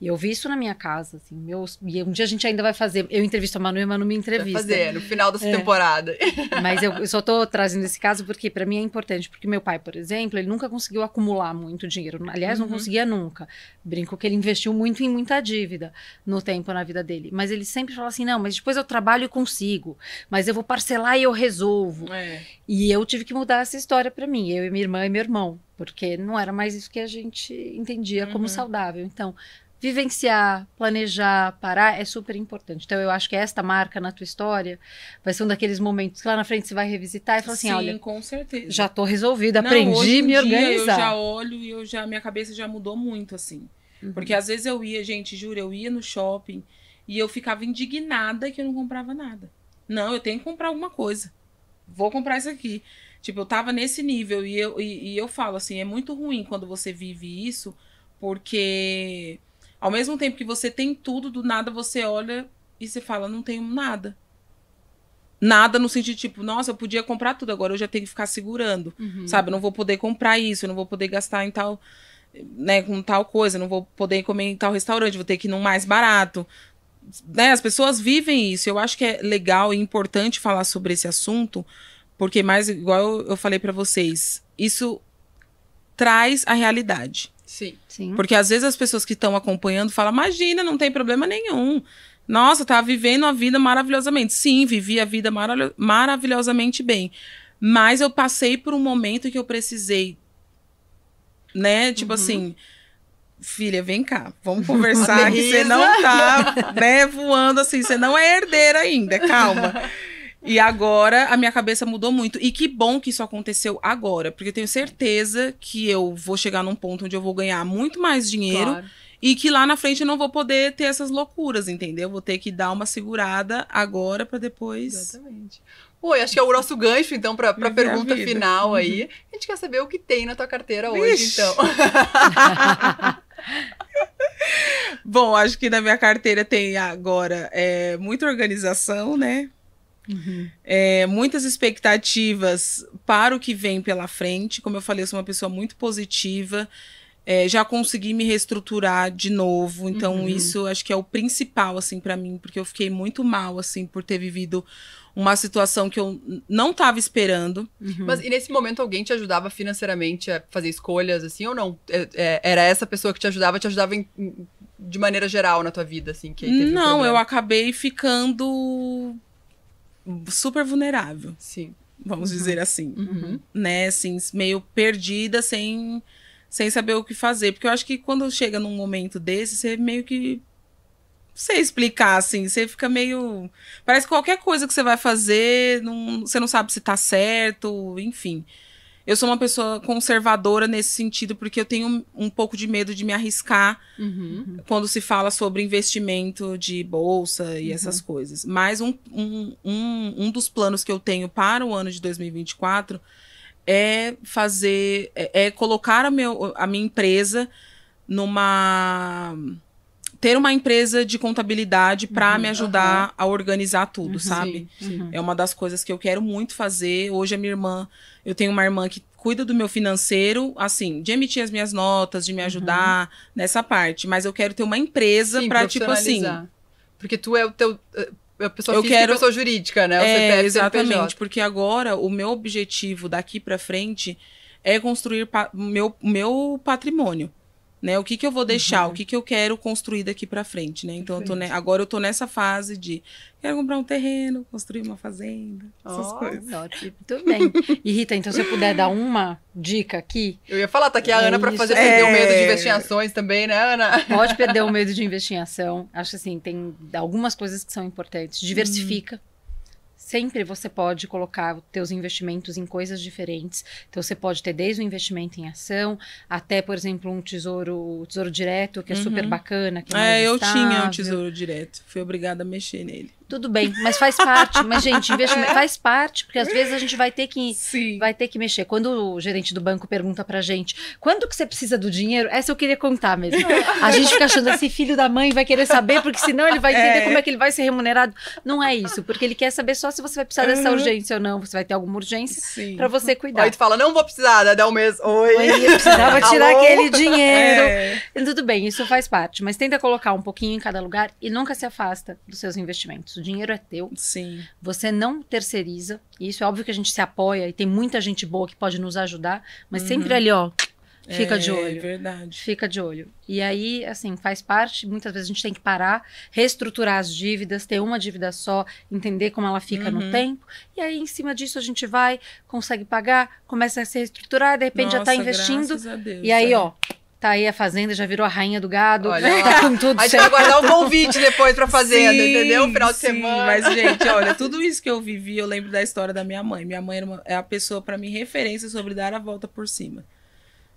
E eu vi isso na minha casa, assim, meus... e um dia a gente ainda vai fazer. Eu entrevisto a Manu e a Manu me entrevista. Vai fazer, no final dessa é. temporada. Mas eu, só tô trazendo esse caso porque para mim é importante, porque meu pai, por exemplo, ele nunca conseguiu acumular muito dinheiro. Aliás, uhum. não conseguia nunca. Brinco que ele investiu muito em muita dívida no tempo na vida dele, mas ele sempre fala assim: "Não, mas depois eu trabalho eu consigo, mas eu vou parcelar e eu resolvo. É. E eu tive que mudar essa história para mim, eu e minha irmã e meu irmão, porque não era mais isso que a gente entendia uhum. como saudável. Então, vivenciar, planejar, parar é super importante. Então eu acho que esta marca na tua história vai ser um daqueles momentos que lá na frente você vai revisitar e falar assim, olha, com certeza. Já tô resolvida, aprendi a me organizar. Eu já olho e eu já minha cabeça já mudou muito assim. Uhum. Porque às vezes eu ia, gente, juro, eu ia no shopping e eu ficava indignada que eu não comprava nada. Não, eu tenho que comprar alguma coisa. Vou comprar isso aqui. Tipo, eu tava nesse nível. E eu, e, e eu falo assim: é muito ruim quando você vive isso, porque ao mesmo tempo que você tem tudo, do nada você olha e você fala, não tenho nada. Nada no sentido, tipo, nossa, eu podia comprar tudo, agora eu já tenho que ficar segurando. Uhum. Sabe? Eu não vou poder comprar isso, eu não vou poder gastar em tal. Né, com tal coisa, eu não vou poder comer em tal restaurante, vou ter que ir num mais barato né, as pessoas vivem isso. Eu acho que é legal e importante falar sobre esse assunto, porque mais igual eu falei para vocês, isso traz a realidade. Sim. Sim. Porque às vezes as pessoas que estão acompanhando falam: "Imagina, não tem problema nenhum. Nossa, tá vivendo a vida maravilhosamente". Sim, vivi a vida maravilhosamente bem. Mas eu passei por um momento que eu precisei né, tipo uhum. assim, filha, vem cá, vamos conversar que você não tá, né, voando assim, você não é herdeira ainda, calma. E agora a minha cabeça mudou muito. E que bom que isso aconteceu agora, porque eu tenho certeza que eu vou chegar num ponto onde eu vou ganhar muito mais dinheiro claro. e que lá na frente eu não vou poder ter essas loucuras, entendeu? Vou ter que dar uma segurada agora para depois. Exatamente. Pô, acho que é o nosso gancho, então, para a pergunta final aí. Uhum. A gente quer saber o que tem na tua carteira hoje, então. Bom, acho que na minha carteira tem agora é, muita organização, né? Uhum. É, muitas expectativas para o que vem pela frente. Como eu falei, eu sou uma pessoa muito positiva. É, já consegui me reestruturar de novo. Então, uhum. isso acho que é o principal, assim, para mim, porque eu fiquei muito mal, assim, por ter vivido uma situação que eu não estava esperando. Uhum. Mas e nesse momento alguém te ajudava financeiramente a fazer escolhas, assim, ou não? É, é, era essa pessoa que te ajudava, te ajudava em, de maneira geral na tua vida, assim? Que não, eu acabei ficando super vulnerável. Sim. Vamos uhum. dizer assim. Uhum. Né, assim, meio perdida, sem, sem saber o que fazer. Porque eu acho que quando chega num momento desse, você meio que sei explicar, assim. Você fica meio. Parece que qualquer coisa que você vai fazer, não, você não sabe se tá certo, enfim. Eu sou uma pessoa conservadora nesse sentido, porque eu tenho um pouco de medo de me arriscar uhum. quando se fala sobre investimento de bolsa e uhum. essas coisas. Mas um, um, um, um dos planos que eu tenho para o ano de 2024 é fazer. é, é colocar a, meu, a minha empresa numa ter uma empresa de contabilidade para uhum, me ajudar uhum. a organizar tudo, uhum, sabe? Sim, uhum. é uma das coisas que eu quero muito fazer. Hoje a minha irmã, eu tenho uma irmã que cuida do meu financeiro, assim, de emitir as minhas notas, de me uhum. ajudar nessa parte, mas eu quero ter uma empresa para tipo assim, porque tu é o teu é, é a pessoa eu física quero... e pessoa jurídica, né? O é, CPF, exatamente, porque agora o meu objetivo daqui para frente é construir pa meu, meu patrimônio né? O que, que eu vou deixar, uhum. o que, que eu quero construir daqui para frente, né? Então, eu tô, né, agora eu tô nessa fase de quero comprar um terreno, construir uma fazenda, essas oh, coisas. Ótimo, tudo bem. E Rita, então se eu puder dar uma dica aqui. Eu ia falar, tá aqui a é Ana para fazer perder o medo de é. investir em ações também, né, Ana? Pode perder o medo de investir em ação. Acho assim, tem algumas coisas que são importantes. Diversifica. Hum Sempre você pode colocar teus investimentos em coisas diferentes. Então você pode ter desde o um investimento em ação até, por exemplo, um tesouro, tesouro direto, que é uhum. super bacana. é, é eu tinha um tesouro direto. Fui obrigada a mexer nele. Tudo bem, mas faz parte. mas, gente, investimento é. faz parte, porque às vezes a gente vai ter que vai ter que mexer. Quando o gerente do banco pergunta pra gente quando que você precisa do dinheiro, essa eu queria contar mesmo. A gente fica achando assim, filho da mãe vai querer saber, porque senão ele vai entender é. como é que ele vai ser remunerado. Não é isso, porque ele quer saber só se você vai precisar uhum. dessa urgência ou não, você vai ter alguma urgência para você cuidar. Aí tu fala, não vou precisar, né? dá um mês. Oi. Oi eu precisava tirar Alô? aquele dinheiro. É. Tudo bem, isso faz parte, mas tenta colocar um pouquinho em cada lugar e nunca se afasta dos seus investimentos o dinheiro é teu. Sim. Você não terceiriza. isso é óbvio que a gente se apoia e tem muita gente boa que pode nos ajudar, mas uhum. sempre ali, ó, Fica é, de olho. É verdade. Fica de olho. E aí, assim, faz parte. Muitas vezes a gente tem que parar, reestruturar as dívidas, ter uma dívida só, entender como ela fica uhum. no tempo. E aí, em cima disso, a gente vai, consegue pagar, começa a se reestruturar, de repente tá Nossa, já está investindo. Deus, e aí, é. ó, Tá aí a Fazenda, já virou a rainha do gado. Olha, tá com tudo a gente certo. vai guardar um convite depois pra Fazenda, sim, entendeu? Final sim, de semana. Mas, gente, olha, tudo isso que eu vivi, eu lembro da história da minha mãe. Minha mãe é a pessoa para mim referência sobre dar a volta por cima.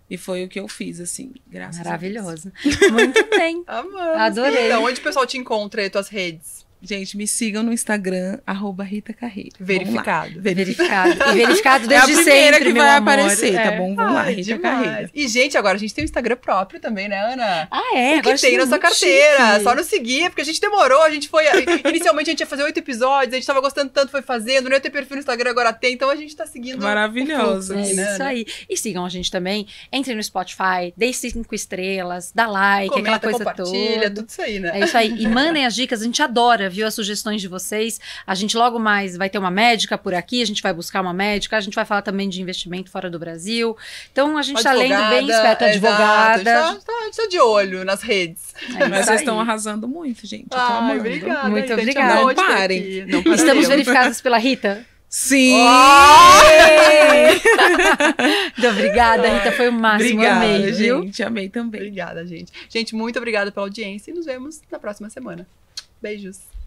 E foi o que eu fiz, assim, graças a Deus. Maravilhosa. Muito bem. Amamos. Adorei. Então, onde o pessoal te encontra aí, tuas redes? Gente, me sigam no Instagram, arroba Rita Carreira. Verificado. Verificado. E verificado desde é a primeira sempre, que vai amor. aparecer, tá é. tá bom? Vamos Ai, lá, Rita demais. Carreira. E, gente, agora a gente tem o um Instagram próprio também, né, Ana? Ah, é? O que tem na é sua carteira. Chique. Só nos seguir, porque a gente demorou, a gente foi... Inicialmente a gente ia fazer oito episódios, a gente tava gostando tanto, foi fazendo, não ia ter perfil no Instagram, agora tem, então a gente tá seguindo. Maravilhoso. Né, é né, isso aí. E sigam a gente também, entrem no Spotify, deixem cinco estrelas, dá like, Comenta, aquela coisa compartilha, toda. tudo isso aí, né? É isso aí. E mandem as dicas, a gente adora viu as sugestões de vocês. A gente logo mais vai ter uma médica por aqui, a gente vai buscar uma médica, a gente vai falar também de investimento fora do Brasil. Então a gente está lendo bem esperto, é, advogada. Exato, a gente tá, está de olho nas redes. É Mas vocês estão arrasando muito, gente. Ai, obrigada. Muito obrigada. Não parem. Não Estamos verificadas pela Rita. Sim! muito obrigada, Rita, foi o máximo. Obrigada, amei, viu? gente. Amei também. Obrigada, gente. Gente, muito obrigada pela audiência e nos vemos na próxima semana. Beijos.